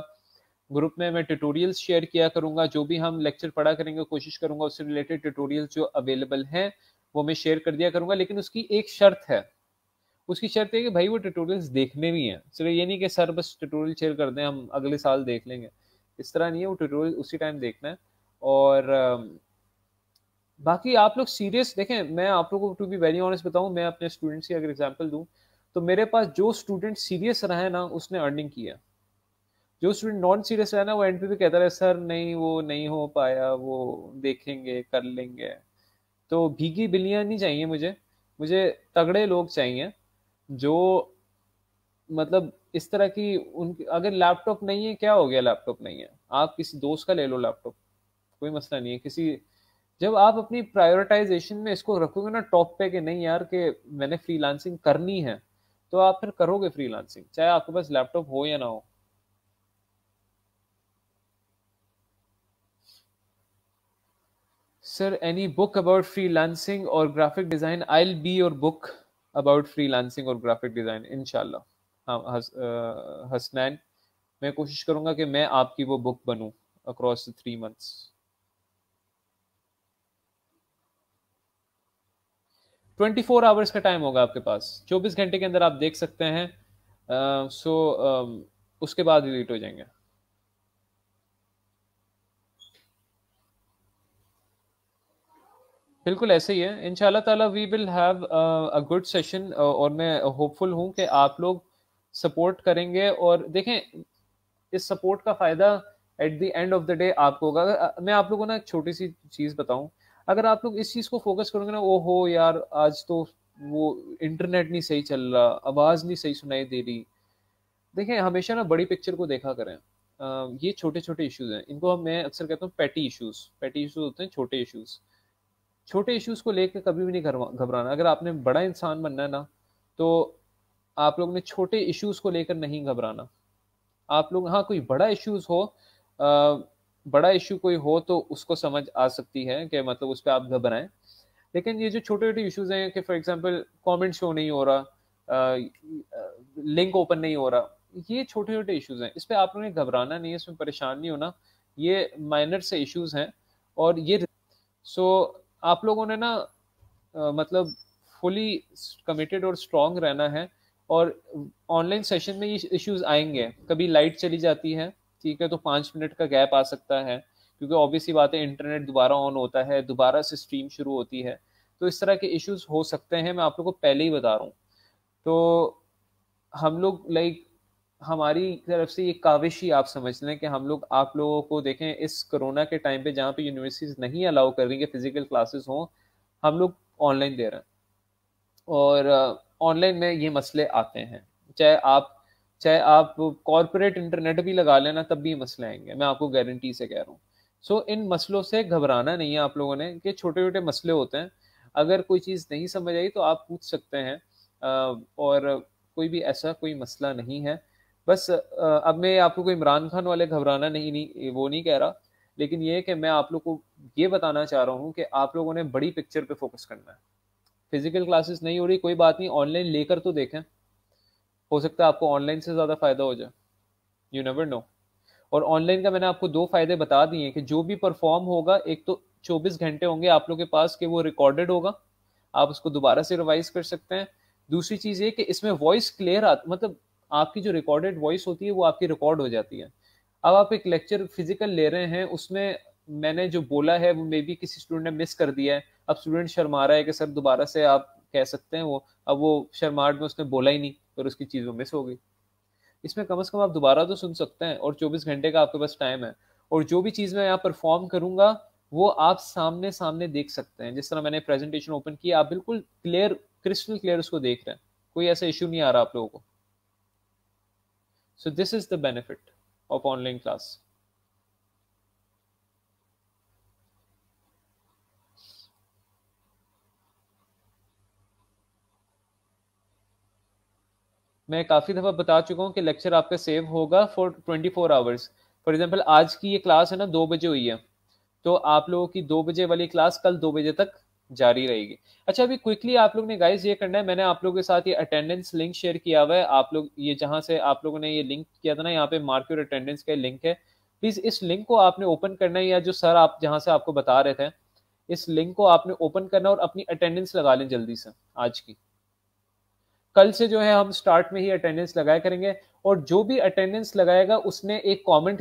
ग्रुप में मैं ट्यूटोरियल्स शेयर किया करूंगा जो भी हम लेक्चर पढ़ा करेंगे कोशिश करूंगा उससे रिलेटेड ट्यूटोरियल्स जो अवेलेबल हैं वो मैं शेयर कर दिया करूंगा लेकिन उसकी एक शर्त है उसकी शर्त है कि भाई वो ट्यूटोरियल्स देखने भी हैं सिर्फ ये नहीं कि सर बस ट्यूटोरियल शेयर कर दें हम अगले साल देख लेंगे इस तरह नहीं है वो ट्यूटोरियल उसी टाइम देखना है और बाकी आप लोग सीरियस देखें मैं आप लोगों को टू बी वेरी ऑनेस्ट बताऊं मैं अपने स्टूडेंट्स की अगर एग्जांपल दूं तो मेरे पास जो स्टूडेंट सीरियस रहा है ना उसने अर्निंग किया जो स्टूडेंट नॉन सीरियस रहा ना वो एंट्री पे कहता रहे सर नहीं वो नहीं हो पाया वो देखेंगे कर लेंगे तो भीगी बिल्लियाँ नहीं चाहिए मुझे मुझे तगड़े लोग चाहिए जो मतलब इस तरह की उन अगर लैपटॉप नहीं है क्या हो गया लैपटॉप नहीं है आप किसी दोस्त का ले लो लैपटॉप कोई मसला नहीं है किसी जब आप अपनी प्रायोरिटाइजेशन में इसको रखोगे ना टॉप पे कि नहीं यार कि मैंने फ्रीलांसिंग करनी है तो आप फिर करोगे फ्रीलांसिंग चाहे आपके पास लैपटॉप हो या ना हो sir any book about freelancing और graphic design I will be your book about freelancing और ग्राफिक डिजाइन इनशाला हसनैन मैं कोशिश करूंगा कि मैं आपकी वो बुक बनूं across three months twenty four hours का टाइम होगा आपके पास चौबीस घंटे के अंदर आप देख सकते हैं सो uh, so, uh, उसके बाद डिलीट हो जाएंगे बिल्कुल ऐसे ही है इनशाला ताला we will have a good session और मैं होपफुल हूँ कि आप लोग सपोर्ट करेंगे और देखें इस सपोर्ट का फ़ायदा at the end of the day आपको होगा मैं आप लोगों को ना एक छोटी सी चीज़ बताऊं अगर आप लोग इस चीज़ को फोकस करोगे ना ओहो यार आज तो वो इंटरनेट नहीं सही चल रहा आवाज़ नहीं सही सुनाई दे रही देखें हमेशा ना बड़ी पिक्चर को देखा करें ये छोटे छोटे इश्यूज हैं इनको हम मैं अक्सर कहता हूँ पैटी इश्यूज पैटी इश्यूज होते हैं छोटे इश्यूज छोटे इश्यूज को लेकर कभी भी नहीं घबराना अगर आपने बड़ा इंसान बनना है ना तो आप लोग ने छोटे इश्यूज को लेकर नहीं घबराना आप लोग हाँ कोई बड़ा इश्यूज हो आ, बड़ा इशू कोई हो तो उसको समझ आ सकती है कि मतलब उस पर आप घबराएं लेकिन ये जो छोटे छोटे इश्यूज हैं कि फॉर एग्जांपल कमेंट शो नहीं हो रहा लिंक ओपन नहीं हो रहा ये छोटे छोटे इश्यूज हैं इस पर आप लोगों ने घबराना नहीं है इसमें परेशान नहीं होना ये माइनर से इश्यूज हैं और ये सो so, आप लोगों ने ना आ, मतलब फुली कमिटेड और स्ट्रांग रहना है और ऑनलाइन सेशन में ये इश्यूज आएंगे कभी लाइट चली जाती है ठीक है तो पाँच मिनट का गैप आ सकता है क्योंकि ऑब्वियसली बात है इंटरनेट दोबारा ऑन होता है दोबारा से स्ट्रीम शुरू होती है तो इस तरह के इश्यूज हो सकते हैं मैं आप लोग को पहले ही बता रहा हूँ तो हम लोग लाइक हमारी तरफ से ये काविश ही आप समझ लें कि हम लोग आप लोगों को देखें इस कोरोना के टाइम पे जहाँ पे यूनिवर्सिटीज़ नहीं अलाउ कर रही कि फिज़िकल क्लासेस हों हम लोग ऑनलाइन दे रहे हैं और ऑनलाइन uh, में ये मसले आते हैं चाहे आप चाहे आप कॉरपोरेट इंटरनेट भी लगा लेना तब भी मसले आएंगे मैं आपको गारंटी से कह रहा हूँ सो so, इन मसलों से घबराना नहीं है आप लोगों ने कि छोटे छोटे मसले होते हैं अगर कोई चीज़ नहीं समझ आई तो आप पूछ सकते हैं और कोई भी ऐसा कोई मसला नहीं है बस अब मैं आपको कोई इमरान खान वाले घबराना नहीं नहीं वो नहीं कह रहा लेकिन ये कि मैं आप लोग को ये बताना चाह रहा हूँ कि आप लोगों ने बड़ी पिक्चर पे फोकस करना है फिजिकल क्लासेस नहीं हो रही कोई बात नहीं ऑनलाइन लेकर तो देखें हो सकता है आपको ऑनलाइन से ज़्यादा फ़ायदा हो जाए यू नेवर नो और ऑनलाइन का मैंने आपको दो फ़ायदे बता दिए कि जो भी परफॉर्म होगा एक तो 24 घंटे होंगे आप लोग के पास कि वो रिकॉर्डेड होगा आप उसको दोबारा से रिवाइज कर सकते हैं दूसरी चीज़ ये कि इसमें वॉइस क्लियर आ मतलब आपकी जो रिकॉर्डेड वॉइस होती है वो आपकी रिकॉर्ड हो जाती है अब आप एक लेक्चर फिजिकल ले रहे हैं उसमें मैंने जो बोला है वो मे बी किसी स्टूडेंट ने मिस कर दिया है अब स्टूडेंट शर्मा रहा है कि सर दोबारा से आप कह सकते हैं वो अब वो शर्माट में उसने बोला ही नहीं पर उसकी चीज़ों मिस हो गई इसमें कम से कम आप दोबारा तो सुन सकते हैं और चौबीस घंटे का आपके पास टाइम है और जो भी चीज़ मैं यहाँ परफॉर्म करूँगा वो आप सामने सामने देख सकते हैं जिस तरह मैंने प्रेजेंटेशन ओपन किया आप बिल्कुल क्लियर क्रिस्टल क्लियर उसको देख रहे हैं कोई ऐसा इश्यू नहीं आ रहा आप लोगों को so this is the benefit of online class मैं काफ़ी दफ़ा बता चुका हूँ कि लेक्चर आपका सेव होगा for twenty four hours for example आज की ये क्लास है ना दो बजे हुई है तो आप लोगों की दो बजे वाली क्लास कल दो बजे तक जारी रहेगी अच्छा अभी क्विकली आप लोग ने गाइज ये करना है मैंने आप लोगों के साथ ये अटेंडेंस लिंक शेयर किया हुआ है आप लोग ये जहाँ से आप लोगों ने ये लिंक किया था ना यहाँ पे मार्केट अटेंडेंस का लिंक है प्लीज़ इस लिंक को आपने ओपन करना है या जो सर आप जहाँ से आपको बता रहे थे इस लिंक को आपने ओपन करना और अपनी अटेंडेंस लगा लें जल्दी से आज की कल से जो है हम स्टार्ट में ही अटेंडेंस लगाया करेंगे और जो भी अटेंडेंस लगाएगा उसने एक कमेंट